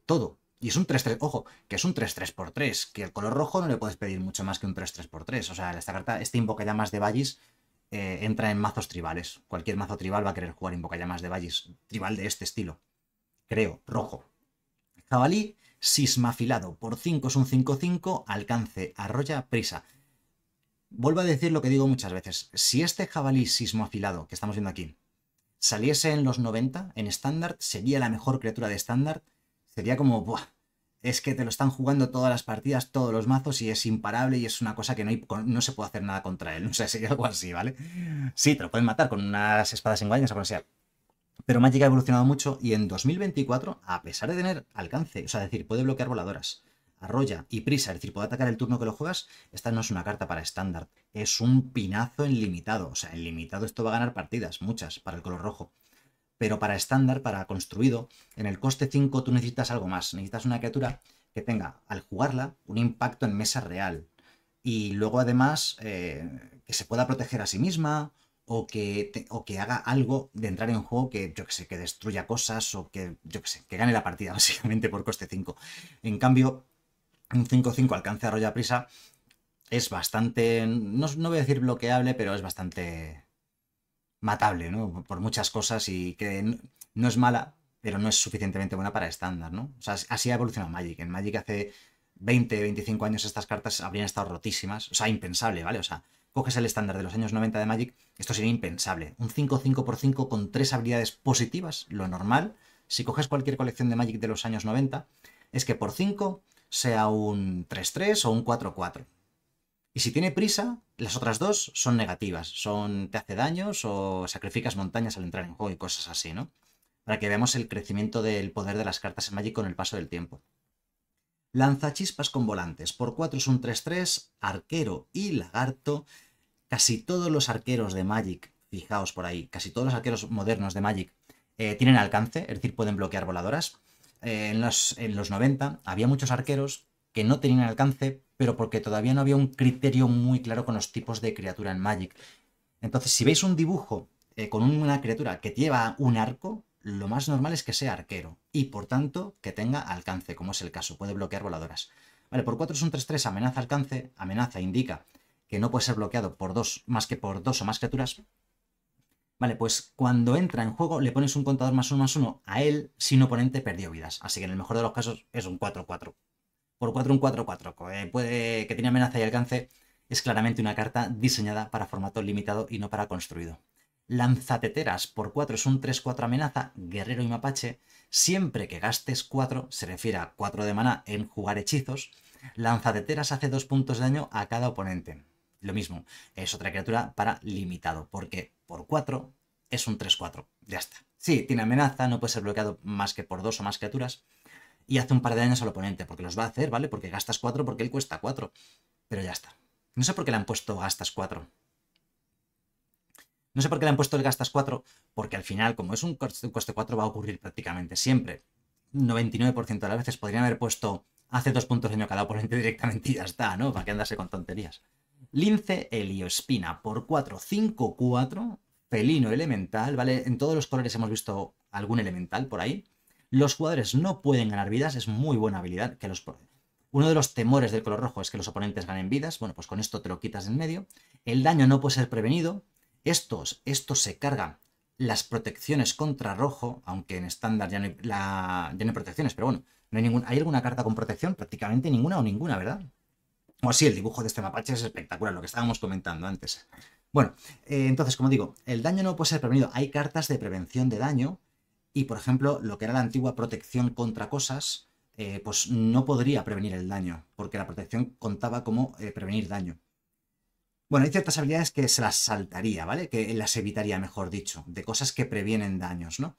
todo. Y es un 3-3, ojo, que es un 3-3x3, que el color rojo no le puedes pedir mucho más que un 3-3x3. O sea, esta carta, este invocallamas de Vallis eh, entra en mazos tribales. Cualquier mazo tribal va a querer jugar invocallamas de Vallis, tribal de este estilo. Creo, rojo. Jabalí afilado, por 5 es un 5-5, alcance, arrolla, prisa. Vuelvo a decir lo que digo muchas veces. Si este jabalí afilado que estamos viendo aquí saliese en los 90 en estándar, sería la mejor criatura de estándar. Sería como, es que te lo están jugando todas las partidas, todos los mazos y es imparable y es una cosa que no, se puede hacer nada contra él. No (laughs) sé, sería algo así, ¿vale? Sí, te lo pueden matar con unas espadas engañas o con sea, pero Magic ha evolucionado mucho y en 2024, a pesar de tener alcance, o sea, decir, puede bloquear voladoras, arrolla y prisa, es decir, puede atacar el turno que lo juegas, esta no es una carta para estándar. Es un pinazo en limitado. O sea, en limitado esto va a ganar partidas, muchas, para el color rojo. Pero para estándar, para construido, en el coste 5 tú necesitas algo más. Necesitas una criatura que tenga, al jugarla, un impacto en mesa real. Y luego además eh, que se pueda proteger a sí misma o que, o que haga algo de entrar en juego que, yo que sé, que destruya cosas o que, yo que sé, que gane la partida (laughs) básicamente por coste 5. En cambio, un 5-5 alcance a Roya Prisa es bastante, no, voy a decir bloqueable, pero es bastante matable, ¿no? Por muchas cosas y que no, no es mala, pero no es suficientemente buena para estándar, ¿no? O sea, así ha evolucionado Magic. En Magic hace 20, 25 años estas cartas habrían estado rotísimas, o sea, impensable, ¿vale? O sea, coges el estándar de los años 90 de Magic, esto sería impensable. Un 5-5x5 con tres habilidades positivas, lo normal, si coges cualquier colección de Magic de los años 90, es que por 5 sea un 3-3 o un 4-4. Y si tiene prisa, las otras dos son negativas, son te hace daños o sacrificas montañas al entrar en juego y cosas así, ¿no? Para que veamos el crecimiento del poder de las cartas en Magic con el paso del tiempo. Lanza chispas con volantes. Por 4 es un 3-3, arquero y lagarto. Casi todos los arqueros de Magic, fijaos por ahí, casi todos los arqueros modernos de Magic eh, tienen alcance, es decir, pueden bloquear voladoras. Eh, en, los, en los 90 había muchos arqueros que no tenían alcance, pero porque todavía no había un criterio muy claro con los tipos de criatura en Magic. Entonces, si veis un dibujo eh, con una criatura que lleva un arco, lo más normal es que sea arquero y por tanto que tenga alcance, como es el caso, puede bloquear voladoras. Vale, por 4 es un 3-3, amenaza alcance, amenaza, indica no puede ser bloqueado por dos, más que por dos o más criaturas, vale, pues cuando entra en juego le pones un contador más uno más uno a él si un oponente perdió vidas. Así que en el mejor de los casos es un 4-4. Por 4 un 4-4, eh, puede que tiene amenaza y alcance, es claramente una carta diseñada para formato limitado y no para construido. Lanzateteras por 4 es un 3-4 amenaza, guerrero y mapache. Siempre que gastes 4, se refiere a 4 de maná en jugar hechizos, lanzateteras hace 2 puntos de daño a cada oponente lo mismo, es otra criatura para limitado, porque por 4 es un 3-4, ya está. Sí, tiene amenaza, no puede ser bloqueado más que por dos o más criaturas, y hace un par de daños al oponente, porque los va a hacer, ¿vale? Porque gastas 4 porque él cuesta 4, pero ya está. No sé por qué le han puesto gastas 4. No sé por qué le han puesto el gastas 4, porque al final, como es un coste 4, va a ocurrir prácticamente siempre. 99% de las veces podrían haber puesto hace dos puntos de daño cada oponente (laughs) directamente y ya está, ¿no? Para que andarse con tonterías. Lince Heliospina por 4, 5, 4. Pelino elemental, ¿vale? En todos los colores hemos visto algún elemental por ahí. Los jugadores no pueden ganar vidas, es muy buena habilidad que los... Uno de los temores del color rojo es que los oponentes ganen vidas. Bueno, pues con esto te lo quitas en medio. El daño no puede ser prevenido. Estos, estos se cargan las protecciones contra rojo, aunque en estándar ya no hay, protecciones, pero bueno, no hay, ningún, hay alguna carta con protección, prácticamente ninguna o ninguna, ¿verdad? O oh, sí, el dibujo de este mapache es espectacular, lo que estábamos comentando antes. Bueno, eh, entonces, como digo, el daño no puede ser prevenido. Hay cartas de prevención de daño y, por ejemplo, lo que era la antigua protección contra cosas, eh, pues no podría prevenir el daño, porque la protección contaba como eh, prevenir daño. Bueno, hay ciertas habilidades que se las saltaría, ¿vale? Que las evitaría, mejor dicho, de cosas que previenen daños, ¿no?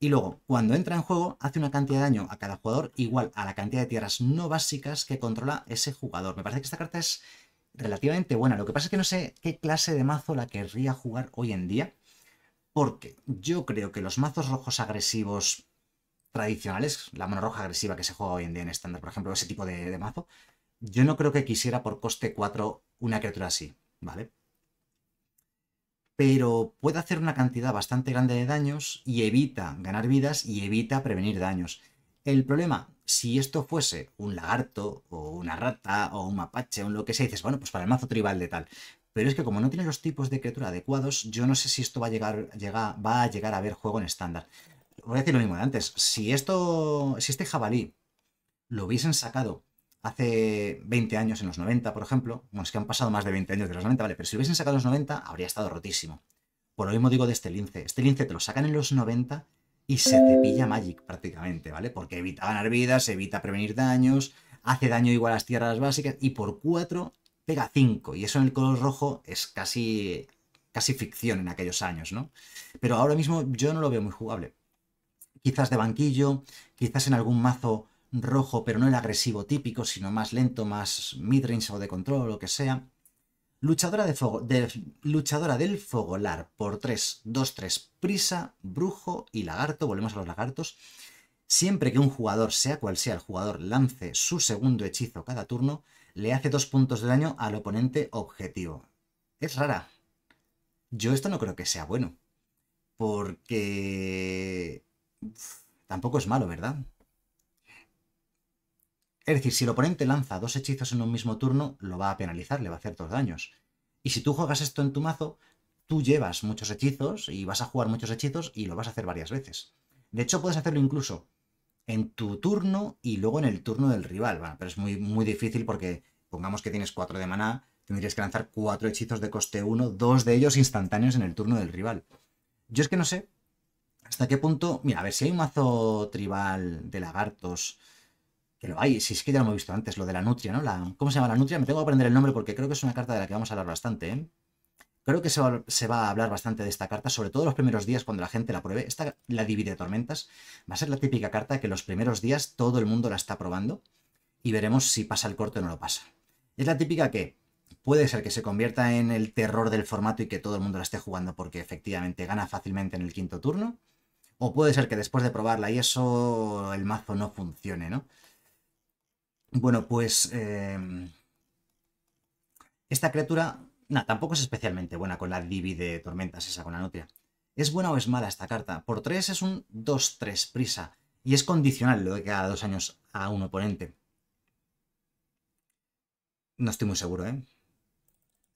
Y luego, cuando entra en juego, hace una cantidad de daño a cada jugador igual a la cantidad de tierras no básicas que controla ese jugador. Me parece que esta carta es relativamente buena. Lo que pasa es que no sé qué clase de mazo la querría jugar hoy en día. Porque yo creo que los mazos rojos agresivos tradicionales, la mano roja agresiva que se juega hoy en día en estándar, por ejemplo, ese tipo de, mazo, yo no creo que quisiera por coste 4 una criatura así, ¿vale? pero puede hacer una cantidad bastante grande de daños y evita ganar vidas y evita prevenir daños. El problema, si esto fuese un lagarto o una rata o un mapache o lo que sea, dices, bueno, pues para el mazo tribal de tal. Pero es que como no tiene los tipos de criatura adecuados, yo no sé si esto va a llegar, va a, llegar a ver juego en estándar. Voy a decir lo mismo de antes. Si esto, si este jabalí lo hubiesen sacado hace 20 años, en los 90, por ejemplo, bueno, es que han pasado más de 20 años de los 90, vale, pero si hubiesen sacado los 90, habría estado rotísimo. Por lo mismo digo de este lince. Este lince te lo sacan en los 90 y se te pilla Magic prácticamente, ¿vale? Porque evita ganar vidas, evita prevenir daños, hace daño igual a las tierras básicas y por 4 pega 5. Y eso en el color rojo es casi, casi ficción en aquellos años, ¿no? Pero ahora mismo yo no lo veo muy jugable. Quizás de banquillo, quizás en algún mazo rojo, pero no el agresivo típico, sino más lento, más midrange o de control o lo que sea. Luchadora, de luchadora del Fogolar por 3, 2, 3, Prisa, Brujo y Lagarto. Volvemos a los lagartos. Siempre que un jugador, sea cual sea el jugador, lance su segundo hechizo cada turno, le hace 2 puntos de daño al oponente objetivo. Es rara. Yo esto no creo que sea bueno. Porque... tampoco es malo, ¿verdad? Es decir, si el oponente lanza dos hechizos en un mismo turno, lo va a penalizar, le va a hacer dos daños. Y si tú juegas esto en tu mazo, tú llevas muchos hechizos y vas a jugar muchos hechizos y lo vas a hacer varias veces. De hecho, puedes hacerlo incluso en tu turno y luego en el turno del rival. pero es muy, muy difícil porque pongamos que tienes cuatro de maná, tendrías que lanzar cuatro hechizos de coste 1, dos de ellos instantáneos en el turno del rival. Yo es que no sé hasta qué punto... Mira, a ver, si hay un mazo tribal de lagartos pero, ay, si es que ya lo hemos visto antes, lo de la nutria, ¿no? ¿Cómo se llama la nutria? Me tengo que aprender el nombre porque creo que es una carta de la que vamos a hablar bastante, ¿eh? Creo que se va, se va, a hablar bastante de esta carta, sobre todo los primeros días cuando la gente la pruebe. Esta, la divide tormentas, va a ser la típica carta que los primeros días todo el mundo la está probando y veremos si pasa el corte o no lo pasa. Es la típica que puede ser que se convierta en el terror del formato y que todo el mundo la esté jugando porque efectivamente gana fácilmente en el quinto turno. O puede ser que después de probarla y eso el mazo no funcione, ¿no? Bueno, pues em, esta criatura, nada, tampoco es especialmente buena con la Divi de Tormentas esa, con la Nutria. ¿Es buena o es mala esta carta? Por 3 es un 2-3 prisa. Y es condicional lo de cada dos años a un oponente. No estoy muy seguro, ¿eh?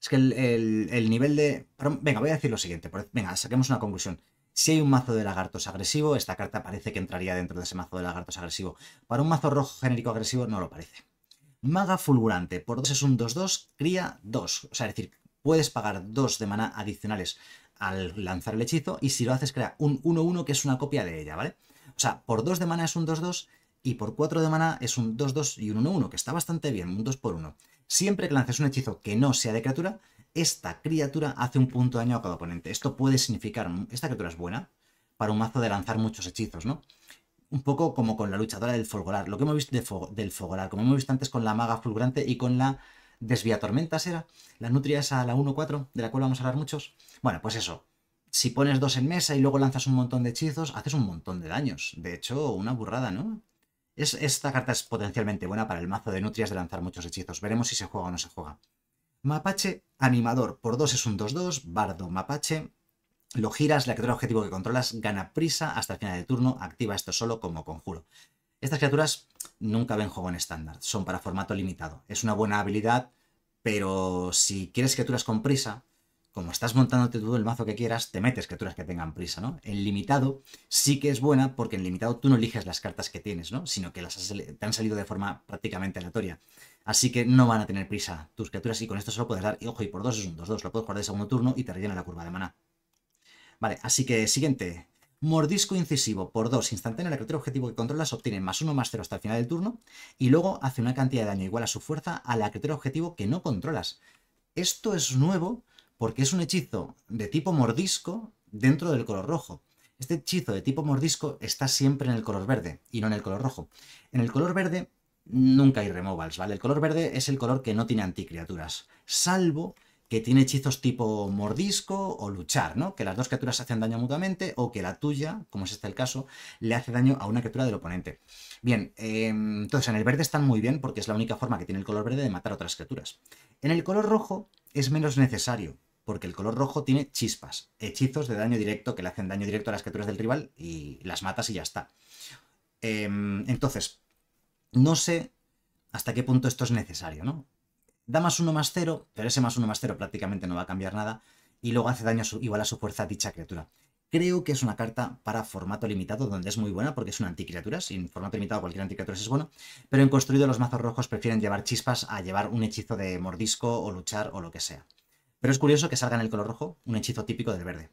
Es que el, nivel de... venga, voy a decir lo siguiente. Venga, saquemos una conclusión. Si hay un mazo de lagartos agresivo, esta carta parece que entraría dentro de ese mazo de lagartos agresivo. Para un mazo rojo genérico agresivo no lo parece. Maga fulgurante, por 2 es un 2-2, cría 2. O sea, es decir, puedes pagar 2 de mana adicionales al lanzar el hechizo y si lo haces crea un 1-1 que es una copia de ella, ¿vale? O sea, por 2 de mana es un 2-2 y por 4 de mana es un 2-2 y un 1-1, que está bastante bien, un 2 por 1. Siempre que lances un hechizo que no sea de criatura, esta criatura hace un punto de daño a cada oponente. Esto puede significar, esta criatura es buena para un mazo de lanzar muchos hechizos, ¿no? Un poco como con la luchadora del fogorar lo que hemos visto del fogorar como hemos visto antes con la maga fulgurante y con la desvía tormentas era, las nutrias a la 1-4, de la cual vamos a hablar muchos. Bueno, pues eso, si pones dos en mesa y luego lanzas un montón de hechizos, haces un montón de daños. De hecho, una burrada, ¿no? Es, esta carta es potencialmente buena para el mazo de nutrias de lanzar muchos hechizos. Veremos si se juega o no se juega. Mapache animador por 2 es un 2-2, bardo mapache. Lo giras, la criatura objetivo que controlas gana prisa hasta el final de turno, activa esto solo como conjuro. Estas criaturas nunca ven juego en estándar, son para formato limitado. Es una buena habilidad, pero si quieres criaturas con prisa, como estás montándote todo el mazo que quieras, te metes criaturas que tengan prisa, ¿no? En limitado sí que es buena porque en limitado tú no eliges las cartas que tienes, ¿no? Sino que las te han salido de forma prácticamente aleatoria. Así que no van a tener prisa tus criaturas y con esto solo puedes dar, y ojo, y por dos es un 2-2, lo puedes jugar de segundo turno y te rellena la curva de maná. Vale, así que siguiente. Mordisco incisivo por 2, instantánea, la criatura objetivo que controlas obtiene más 1 más 0 hasta el final del turno y luego hace una cantidad de daño igual a su fuerza a la criatura objetivo que no controlas. Esto es nuevo porque es un hechizo de tipo mordisco dentro del color rojo. Este hechizo de tipo mordisco está siempre en el color verde y no en el color rojo. En el color verde nunca hay removals, ¿vale? El color verde es el color que no tiene anticriaturas, salvo que tiene hechizos tipo mordisco o luchar, ¿no? Que las dos criaturas hacen daño mutuamente o que la tuya, como es este el caso, le hace daño a una criatura del oponente. Bien, em, entonces en el verde están muy bien porque es la única forma que tiene el color verde de matar a otras criaturas. En el color rojo es menos necesario porque el color rojo tiene chispas, hechizos de daño directo que le hacen daño directo a las criaturas del rival y las matas y ya está. Em, entonces, no sé hasta qué punto esto es necesario, ¿no? Da más uno más cero, pero ese más uno más cero prácticamente no va a cambiar nada, y luego hace daño igual a su fuerza a dicha criatura. Creo que es una carta para formato limitado, donde es muy buena porque es una anticriatura. Sin formato limitado, cualquier anticriatura es bueno. Pero en construido, los mazos rojos prefieren llevar chispas a llevar un hechizo de mordisco o luchar o lo que sea. Pero es curioso que salga en el color rojo un hechizo típico del verde.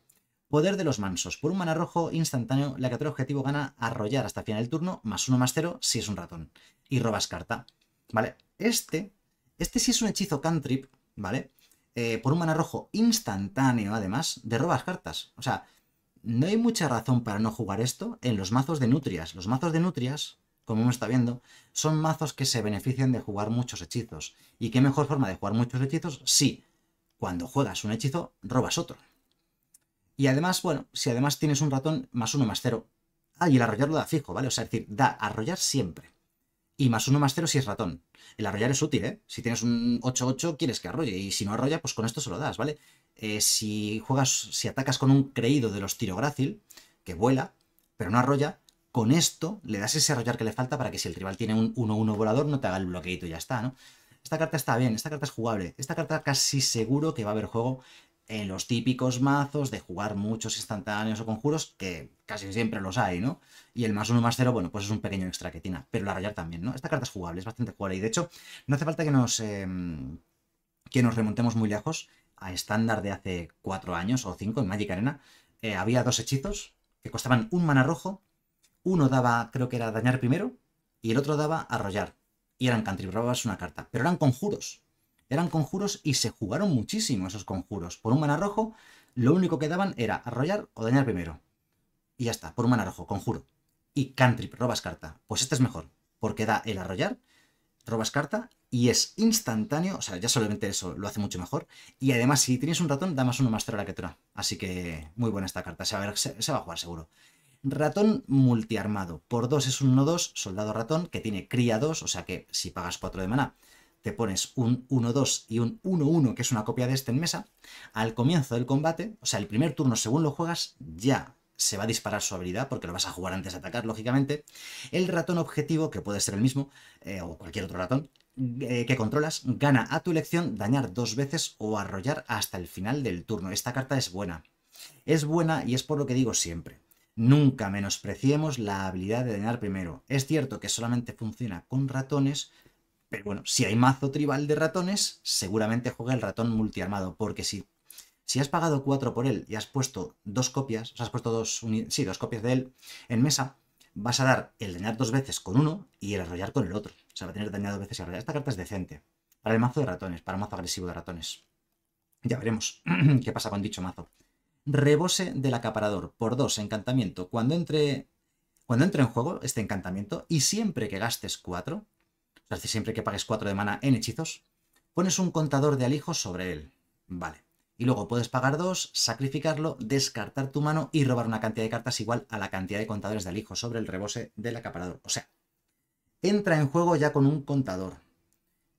Poder de los mansos. Por un mana rojo instantáneo, la criatura objetivo gana arrollar hasta el final del turno, más uno más cero si es un ratón. Y robas carta. ¿Vale? Este, este sí es un hechizo cantrip, ¿vale? Eh, por un mana rojo instantáneo, además, de robas cartas. O sea, no hay mucha razón para no jugar esto en los mazos de nutrias. Los mazos de nutrias, como uno está viendo, son mazos que se benefician de jugar muchos hechizos. ¿Y qué mejor forma de jugar muchos hechizos? Sí, cuando juegas un hechizo, robas otro. Y además, bueno, si además tienes un ratón, más uno más cero. Ah, y el arrollar lo da fijo, ¿vale? O sea, es decir, da arrollar siempre. Y más uno más cero si es ratón. El arrollar es útil, ¿eh? Si tienes un 8-8, quieres que arrolle. Y si no arrolla, pues con esto se lo das, ¿vale? Eh, si juegas, si atacas con un creído de los tiro grácil, que vuela, pero no arrolla, con esto le das ese arrollar que le falta para que si el rival tiene un 1-1 volador, no te haga el bloqueito y ya está, ¿no? Esta carta está bien, esta carta es jugable. Esta carta casi seguro que va a haber juego en los típicos mazos de jugar muchos instantáneos o conjuros, que casi siempre los hay, ¿no? Y el más uno más cero, bueno, pues es un pequeño extra que tiene, pero la rayar también, ¿no? Esta carta es jugable, es bastante jugable, y de hecho, no hace falta que nos, em, que nos remontemos muy lejos a estándar de hace cuatro años o cinco en Magic Arena. Eh, había dos hechizos que costaban un mana rojo, uno daba, creo que era dañar primero, y el otro daba arrollar. Y eran cantribrabas una carta, pero eran conjuros eran conjuros y se jugaron muchísimo esos conjuros. Por un mana rojo, lo único que daban era arrollar o dañar primero. Y ya está, por un mana rojo, conjuro. Y cantrip, robas carta. Pues este es mejor, porque da el arrollar, robas carta y es instantáneo. O sea, ya solamente eso lo hace mucho mejor. Y además, si tienes un ratón, da más uno más cero a la criatura. Así que muy buena esta carta. Se va a, jugar seguro. Ratón multiarmado. Por 2 es un 1-2, soldado ratón, que tiene cría 2, o sea que si pagas 4 de maná, te pones un 1-2 y un 1-1, que es una copia de este en mesa, al comienzo del combate, o sea, el primer turno según lo juegas, ya se va a disparar su habilidad, porque lo vas a jugar antes de atacar, lógicamente. El ratón objetivo, que puede ser el mismo, eh, o cualquier otro ratón, eh, que controlas, gana a tu elección dañar dos veces o arrollar hasta el final del turno. Esta carta es buena. Es buena y es por lo que digo siempre. Nunca menospreciemos la habilidad de dañar primero. Es cierto que solamente funciona con ratones, pero bueno, si hay mazo tribal de ratones, seguramente juega el ratón multiarmado, porque si, si has pagado 4 por él y has puesto dos copias, o has puesto dos, sí, dos copias de él en mesa, vas a dar el dañar dos veces con uno y el arrollar con el otro. O sea, va a tener dañado dos veces y arrollar. Esta carta es decente. Para el mazo de ratones, para el mazo agresivo de ratones. Ya veremos (clears throat) qué pasa con dicho mazo. Rebose del acaparador. Por dos, encantamiento. Cuando entre, cuando entre en juego este encantamiento y siempre que gastes cuatro, o sea, siempre que pagues 4 de mana en hechizos, pones un contador de alijo sobre él. Vale. Y luego puedes pagar 2, sacrificarlo, descartar tu mano y robar una cantidad de cartas igual a la cantidad de contadores de alijo sobre el rebose del acaparador. O sea, entra en juego ya con un contador.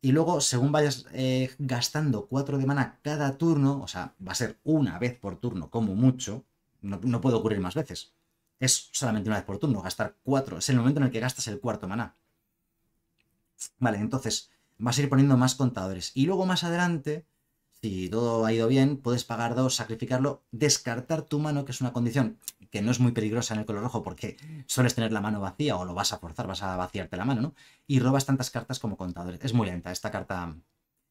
Y luego, según vayas eh, gastando 4 de mana cada turno, o sea, va a ser una vez por turno como mucho, no, puede ocurrir más veces. Es solamente una vez por turno, gastar 4, es el momento en el que gastas el cuarto maná. Vale, entonces vas a ir poniendo más contadores. Y luego más adelante, si todo ha ido bien, puedes pagar dos, sacrificarlo, descartar tu mano, que es una condición que no es muy peligrosa en el color rojo porque sueles tener la mano vacía o lo vas a forzar, vas a vaciarte la mano, ¿no? Y robas tantas cartas como contadores. Es muy lenta, esta carta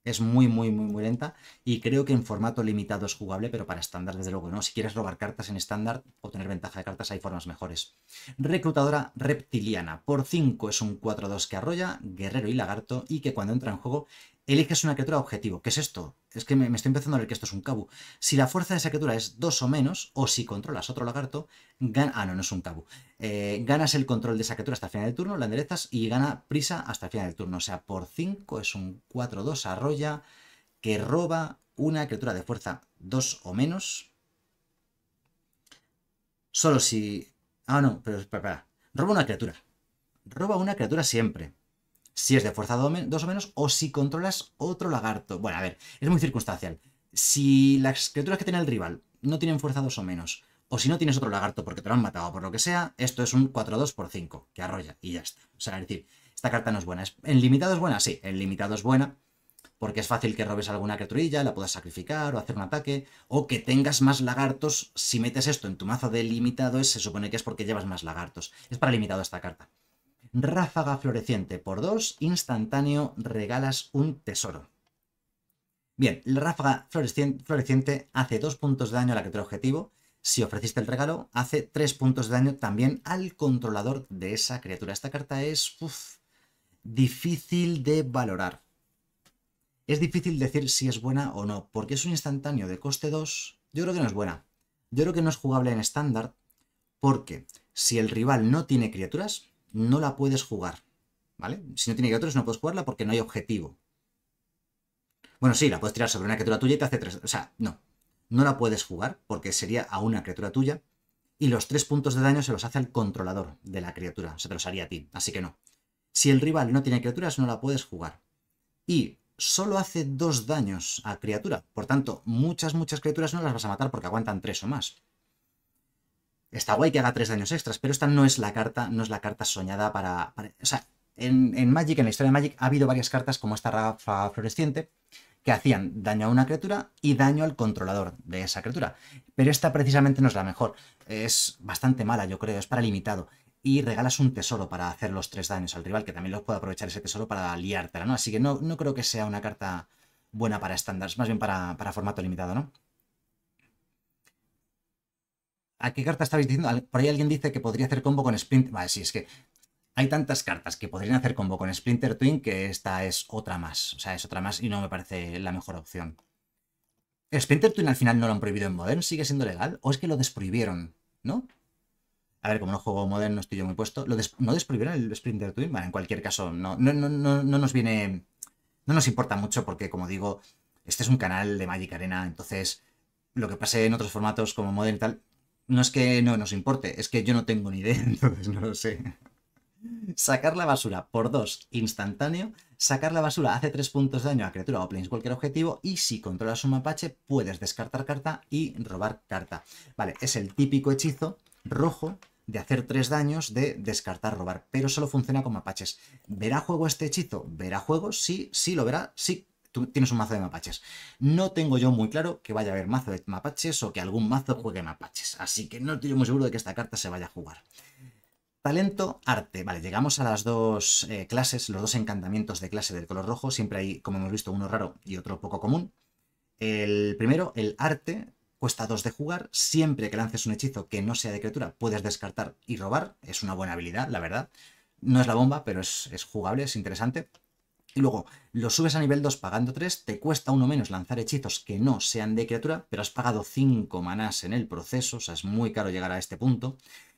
es muy, muy, muy, muy lenta y creo que en formato limitado es jugable, pero para estándar desde luego no. Si quieres robar cartas en estándar o tener ventaja de cartas hay formas mejores. Reclutadora reptiliana. Por 5 es un 4-2 que arrolla, guerrero y lagarto y que cuando entra en juego eliges una criatura objetivo. ¿Qué es esto? Es que me, estoy empezando a ver que esto es un cabu. Si la fuerza de esa criatura es 2 o menos, o si controlas otro lagarto, gana... Ah, no, no es un cabu. Eh, ganas el control de esa criatura hasta el final del turno, la enderezas y gana prisa hasta el final del turno. O sea, por 5 es un 4-2 arroya que roba una criatura de fuerza 2 o menos. Solo si... Ah, no, pero espera, espera. Roba una criatura. Roba una criatura siempre si es de fuerza 2 o menos, o si controlas otro lagarto. Bueno, a ver, es muy circunstancial. Si las criaturas que tiene el rival no tienen fuerza 2 o menos, o si no tienes otro lagarto porque te lo han matado o por lo que sea, esto es un 4-2 por 5, que arrolla, y ya está. O sea, es decir, esta carta no es buena. ¿En limitado es buena? Sí, en limitado es buena, porque es fácil que robes alguna criaturilla, la puedas sacrificar o hacer un ataque, o que tengas más lagartos. Si metes esto en tu mazo de limitado, se supone que es porque llevas más lagartos. Es para limitado esta carta. Ráfaga floreciente por 2, instantáneo, regalas un tesoro. Bien, la ráfaga floreciente hace 2 puntos de daño a la criatura objetivo. Si ofreciste el regalo, hace 3 puntos de daño también al controlador de esa criatura. Esta carta es difícil de valorar. Es difícil decir si es buena o no, porque es un instantáneo de coste 2. Yo creo que no es buena. Yo creo que no es jugable en estándar, porque si el rival no tiene criaturas, no la puedes jugar, ¿vale? Si no tiene criaturas no puedes jugarla porque no hay objetivo. Bueno, sí, la puedes tirar sobre una criatura tuya y te hace tres... O sea, no. No la puedes jugar porque sería a una criatura tuya y los tres puntos de daño se los hace al controlador de la criatura, Se te los haría a ti, así que no. Si el rival no tiene criaturas, no la puedes jugar. Y solo hace dos daños a criatura, por tanto, muchas, muchas criaturas no las vas a matar porque aguantan tres o más. Está guay que haga tres daños extras, pero esta no es la carta, no es la carta soñada para. o sea, en, Magic, en la historia de Magic, ha habido varias cartas como esta Rafa Floresciente que hacían daño a una criatura y daño al controlador de esa criatura. Pero esta precisamente no es la mejor. Es bastante mala, yo creo, es para limitado. Y regalas un tesoro para hacer los tres daños al rival, que también los puede aprovechar ese tesoro para liártela, ¿no? Así que no, no creo que sea una carta buena para estándares, más bien para formato limitado, ¿no? ¿A qué carta estabais diciendo? Por ahí alguien dice que podría hacer combo con Splinter. Vale, sí, es que hay tantas cartas que podrían hacer combo con Splinter Twin que esta es otra más. O sea, es otra más y no me parece la mejor opción. ¿Splinter Twin al final no lo han prohibido en Modern? ¿Sigue siendo legal? ¿O es que lo desprohibieron? ¿No? A ver, como no juego Modern, no estoy yo muy puesto. ¿Lo ¿No desprohibieron el Splinter Twin? Vale, en cualquier caso, no, no, no nos viene... No nos importa mucho porque, como digo, este es un canal de Magic Arena, entonces lo que pase en otros formatos como Modern y tal no es que no nos importe, es que yo no tengo ni idea, (laughs) entonces no lo sé. Sacar la basura por dos instantáneo. Sacar la basura hace tres puntos de daño a criatura o planes cualquier objetivo. Y si controlas un mapache, puedes descartar carta y robar carta. Vale, es el típico hechizo rojo de hacer tres daños de descartar robar, pero solo funciona con mapaches. ¿Verá juego este hechizo? ¿Verá juego? Sí, sí lo verá, sí tienes un mazo de mapaches. No tengo yo muy claro que vaya a haber mazo de mapaches o que algún mazo juegue mapaches, así que no estoy muy seguro de que esta carta se vaya a jugar. Talento, arte. Vale, llegamos a las dos eh, clases, los dos encantamientos de clase del color rojo. Siempre hay, como hemos visto, uno raro y otro poco común. El primero, el arte, cuesta dos de jugar. Siempre que lances un hechizo que no sea de criatura, puedes descartar y robar. Es una buena habilidad, la verdad. No es la bomba, pero es, es jugable, es interesante. Y luego lo subes a nivel 2 pagando 3, te cuesta uno menos lanzar hechizos que no sean de criatura, pero has pagado 5 manás en el proceso, o sea, es muy caro llegar a este punto.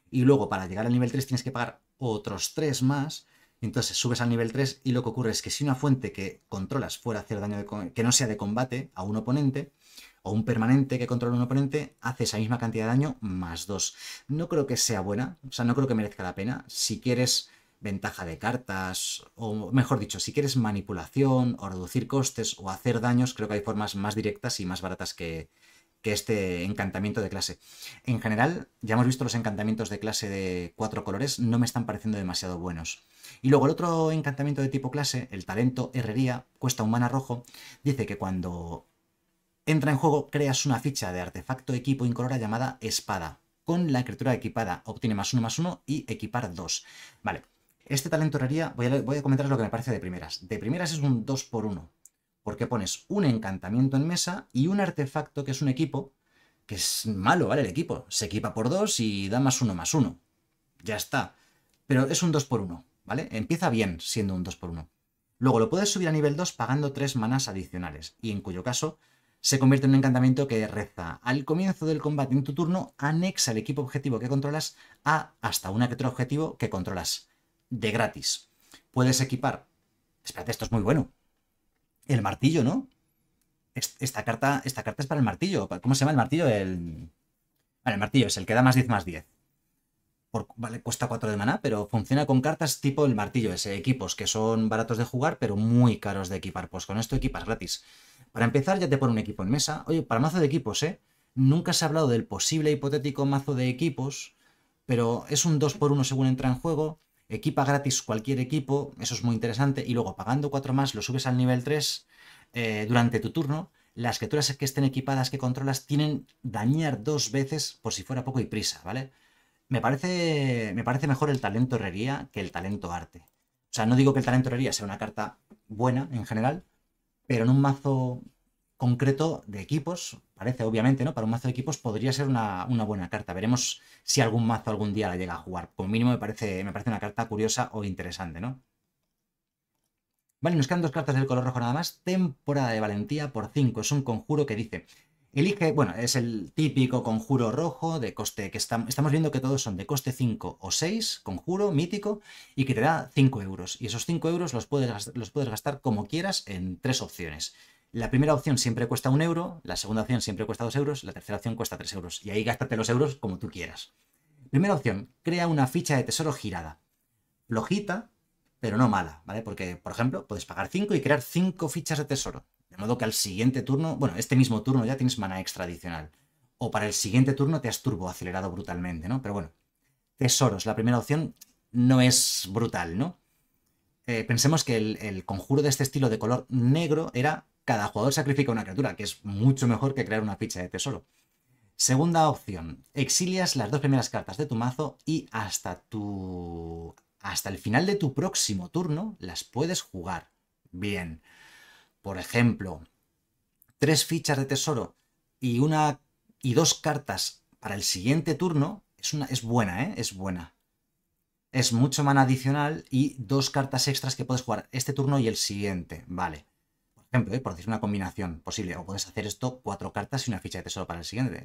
Y luego para llegar al nivel 3 tienes que pagar otros 3 más. Entonces subes al nivel 3 y lo que ocurre es que si una fuente que controlas fuera a hacer daño que no sea de combate a un oponente, o un permanente que controla un oponente hace esa misma cantidad de daño más 2. No creo que sea buena, o sea, no creo que merezca la pena. Si quieres ventaja de cartas, o mejor dicho, si quieres manipulación o reducir costes o hacer daños, creo que hay formas más directas y más baratas que, este encantamiento de clase. En general, ya hemos visto los encantamientos de clase de cuatro colores, no me están pareciendo demasiado buenos. Y luego el otro encantamiento de tipo clase, el talento herrería, cuesta un mana rojo, dice que cuando entra en juego creas una ficha de artefacto equipo incolora llamada espada. Con la criatura equipada obtiene más uno más uno y equipar dos. Vale, este talento voy a, voy a comentar lo que me parece de primeras. De primeras es un 2 por 1 porque pones un encantamiento en mesa y un artefacto que es un equipo, que es malo, ¿vale? El equipo se equipa por 2 y da más 1 más 1. Ya está. Pero es un 2 por 1, ¿vale? Empieza bien siendo un 2 por 1. Luego lo puedes subir a nivel 2 pagando 3 manas adicionales, y en cuyo caso se convierte en un encantamiento que reza al comienzo del combate en tu turno, anexa el equipo objetivo que controlas a hasta una otro objetivo que controlas de gratis. Puedes equipar. Espérate, esto es muy bueno. El martillo, ¿no? Esta carta, esta carta es para el martillo. ¿Cómo se llama el martillo? El. el martillo es el que da más 10 más 10. vale, cuesta 4 de maná, pero funciona con cartas tipo el martillo, ese equipos que son baratos de jugar, pero muy caros de equipar. Pues con esto equipas gratis. Para empezar, ya te pone un equipo en mesa. Oye, para mazo de equipos, ¿eh? Nunca se ha hablado del posible hipotético mazo de equipos, pero es un 2x1 según entra en juego. Equipa gratis cualquier equipo, eso es muy interesante, y luego pagando 4 más lo subes al nivel 3 eh, durante tu turno. Las criaturas que estén equipadas que controlas tienen dañar dos veces por si fuera poco y prisa, ¿vale? Me parece, me parece mejor el talento herrería que el talento arte. O sea, no digo que el talento herrería sea una carta buena en general, pero en un mazo concreto de equipos, parece obviamente, ¿no? Para un mazo de equipos podría ser una, buena carta. Veremos si algún mazo algún día la llega a jugar. Como mínimo me parece, me parece una carta curiosa o interesante, ¿no? Vale, nos quedan dos cartas del color rojo nada más. Temporada de Valentía por 5. Es un conjuro que dice... Elige, bueno, es el típico conjuro rojo de coste que estamos viendo que todos son de coste 5 o 6, conjuro mítico, y que te da 5 euros. Y esos 5 euros los puedes, los puedes gastar como quieras en tres opciones. La primera opción siempre cuesta un euro, la segunda opción siempre cuesta dos euros, la tercera opción cuesta tres euros. Y ahí gástate los euros como tú quieras. Primera opción, crea una ficha de tesoro girada. Flojita, pero no mala, ¿vale? Porque, por ejemplo, puedes pagar 5 y crear 5 fichas de tesoro. De modo que al siguiente turno, bueno, este mismo turno ya tienes mana extra adicional. O para el siguiente turno te has turbo acelerado brutalmente, ¿no? Pero bueno, tesoros, la primera opción no es brutal, ¿no? Eh, pensemos que el conjuro de este estilo de color negro era cada jugador sacrifica una criatura, que es mucho mejor que crear una ficha de tesoro. Segunda opción, exilias las dos primeras cartas de tu mazo y hasta tu hasta el final de tu próximo turno las puedes jugar. Bien. Por ejemplo, tres fichas de tesoro y una y dos cartas para el siguiente turno es una es buena, ¿eh? Es buena. Es mucho mana adicional y dos cartas extras que puedes jugar este turno y el siguiente, vale ejemplo, por decir una combinación posible. O puedes hacer esto cuatro cartas y una ficha de tesoro para el siguiente.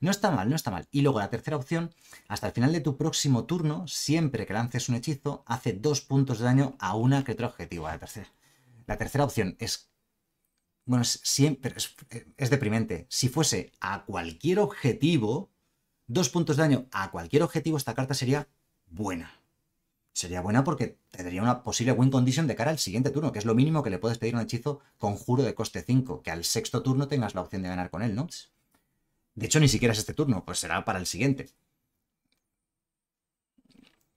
No está mal, no está mal. Y luego la tercera opción, hasta el final de tu próximo turno, siempre que lances un hechizo, hace dos puntos de daño a una criatura objetivo. La tercera, la tercera opción es... Bueno, siempre es deprimente. Si fuese a cualquier objetivo, dos puntos de daño a cualquier objetivo, esta carta sería buena sería buena porque te daría una posible win condition de cara al siguiente turno, que es lo mínimo que le puedes pedir a un hechizo conjuro de coste 5, que al sexto turno tengas la opción de ganar con él, ¿no? De hecho, ni siquiera es este turno, pues será para el siguiente.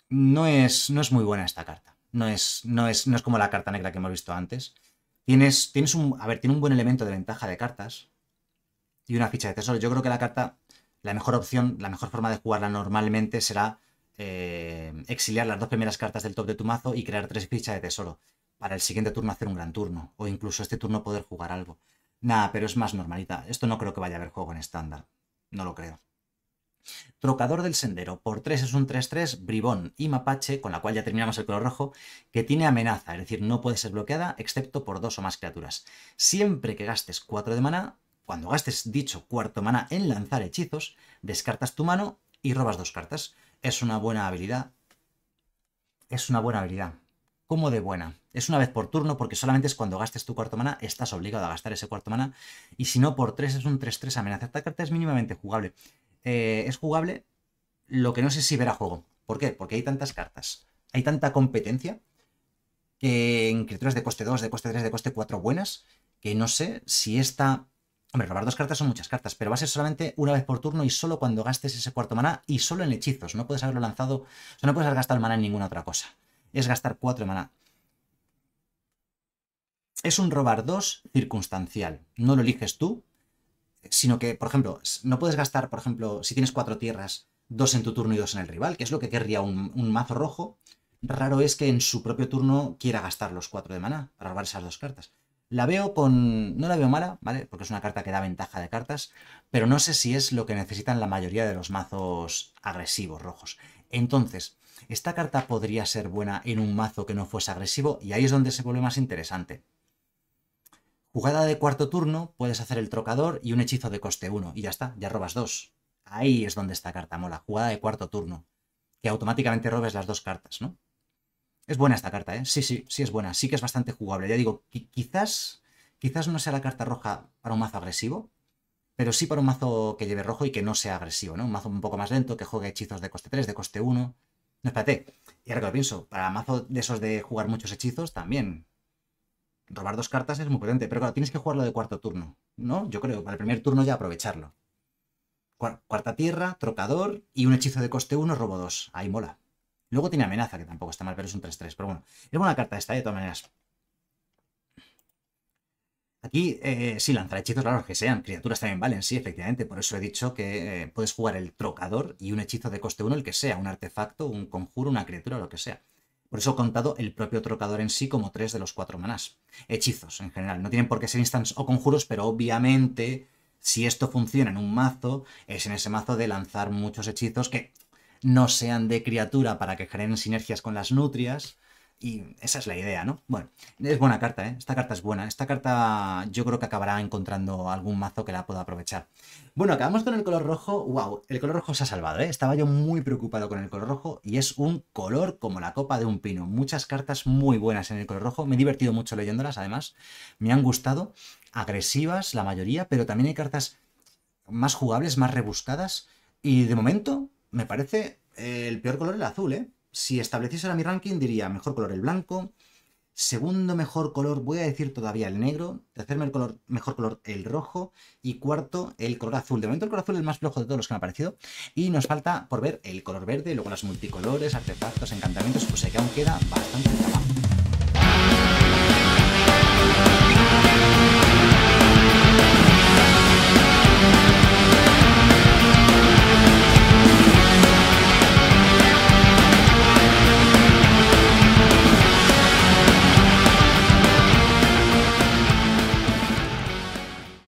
No es, no es muy buena esta carta. No es, no, es, no es como la carta negra que hemos visto antes. Tienes, tienes un. A ver, tiene un buen elemento de ventaja de cartas. Y una ficha de tesoro. Yo creo que la carta. La mejor opción, la mejor forma de jugarla normalmente será eh, exiliar las dos primeras cartas del top de tu mazo y crear tres fichas de tesoro. Para el siguiente turno hacer un gran turno, o incluso este turno poder jugar algo. Nada, pero es más normalita. Esto no creo que vaya a haber juego en estándar. No lo creo. Trocador del Sendero, por 3 es un 3-3, Bribón y Mapache, con la cual ya terminamos el color rojo, que tiene amenaza, es decir, no puede ser bloqueada excepto por dos o más criaturas. Siempre que gastes 4 de maná, cuando gastes dicho cuarto maná en lanzar hechizos, descartas tu mano y robas dos cartas. Es una buena habilidad. Es una buena habilidad. ¿Cómo de buena? Es una vez por turno porque solamente es cuando gastes tu cuarto mana, estás obligado a gastar ese cuarto mana. Y si no, por 3 es un 3-3 amenaza. Esta carta es mínimamente jugable. Eh, es jugable lo que no sé si verá juego. ¿Por qué? Porque hay tantas cartas. Hay tanta competencia que en criaturas de coste 2, de coste 3, de coste 4 buenas, que no sé si esta Hombre, robar dos cartas son muchas cartas, pero va a ser solamente una vez por turno y solo cuando gastes ese cuarto maná y solo en hechizos. No puedes haberlo lanzado, o sea, no puedes haber gastado el maná en ninguna otra cosa. Es gastar cuatro maná. Es un robar dos circunstancial. No lo eliges tú, sino que, por ejemplo, no puedes gastar, por ejemplo, si tienes cuatro tierras, dos en tu turno y dos en el rival, que es lo que querría un, mazo rojo. Raro es que en su propio turno quiera gastar los cuatro de maná para robar esas dos cartas. La veo con... no la veo mala, ¿vale? Porque es una carta que da ventaja de cartas, pero no sé si es lo que necesitan la mayoría de los mazos agresivos rojos. Entonces, esta carta podría ser buena en un mazo que no fuese agresivo y ahí es donde se vuelve más interesante. Jugada de cuarto turno, puedes hacer el trocador y un hechizo de coste 1 y ya está, ya robas dos. Ahí es donde esta carta mola, jugada de cuarto turno, que automáticamente robes las dos cartas, ¿no? Es buena esta carta, ¿eh? Sí, sí, sí es buena. Sí que es bastante jugable. Ya digo, quizás, quizás no sea la carta roja para un mazo agresivo, pero sí para un mazo que lleve rojo y que no sea agresivo, ¿no? Un mazo un poco más lento, que juegue hechizos de coste 3, de coste 1. No, espérate. Y ahora que lo pienso, para mazo de esos de jugar muchos hechizos, también. Robar dos cartas es muy potente, pero claro, tienes que jugarlo de cuarto turno, ¿no? Yo creo, para el primer turno ya aprovecharlo. Cuarta tierra, trocador y un hechizo de coste 1, robo 2. Ahí mola. Luego tiene amenaza, que tampoco está mal, pero es un 3-3. Pero bueno, es buena carta esta, ¿eh? de todas maneras. Aquí eh, sí lanzar hechizos lo que sean, criaturas también valen, sí, efectivamente. Por eso he dicho que eh, puedes jugar el trocador y un hechizo de coste 1, el que sea, un artefacto, un conjuro, una criatura, lo que sea. Por eso he contado el propio trocador en sí como tres de los cuatro manás. Hechizos, en general. No tienen por qué ser instants o conjuros, pero obviamente, si esto funciona en un mazo, es en ese mazo de lanzar muchos hechizos que no sean de criatura para que generen sinergias con las nutrias. Y esa es la idea, ¿no? Bueno, es buena carta, ¿eh? Esta carta es buena. Esta carta yo creo que acabará encontrando algún mazo que la pueda aprovechar. Bueno, acabamos con el color rojo. ¡Wow! El color rojo se ha salvado, ¿eh? Estaba yo muy preocupado con el color rojo y es un color como la copa de un pino. Muchas cartas muy buenas en el color rojo. Me he divertido mucho leyéndolas, además. Me han gustado. Agresivas, la mayoría, pero también hay cartas más jugables, más rebuscadas. Y de momento, me parece eh, el peor color el azul, ¿eh? Si estableciese mi ranking diría mejor color el blanco, segundo mejor color voy a decir todavía el negro, tercer mejor color, mejor color el rojo y cuarto el color azul. De momento el color azul es el más flojo de todos los que me ha parecido y nos falta por ver el color verde, luego las multicolores, artefactos, encantamientos, pues que aún queda bastante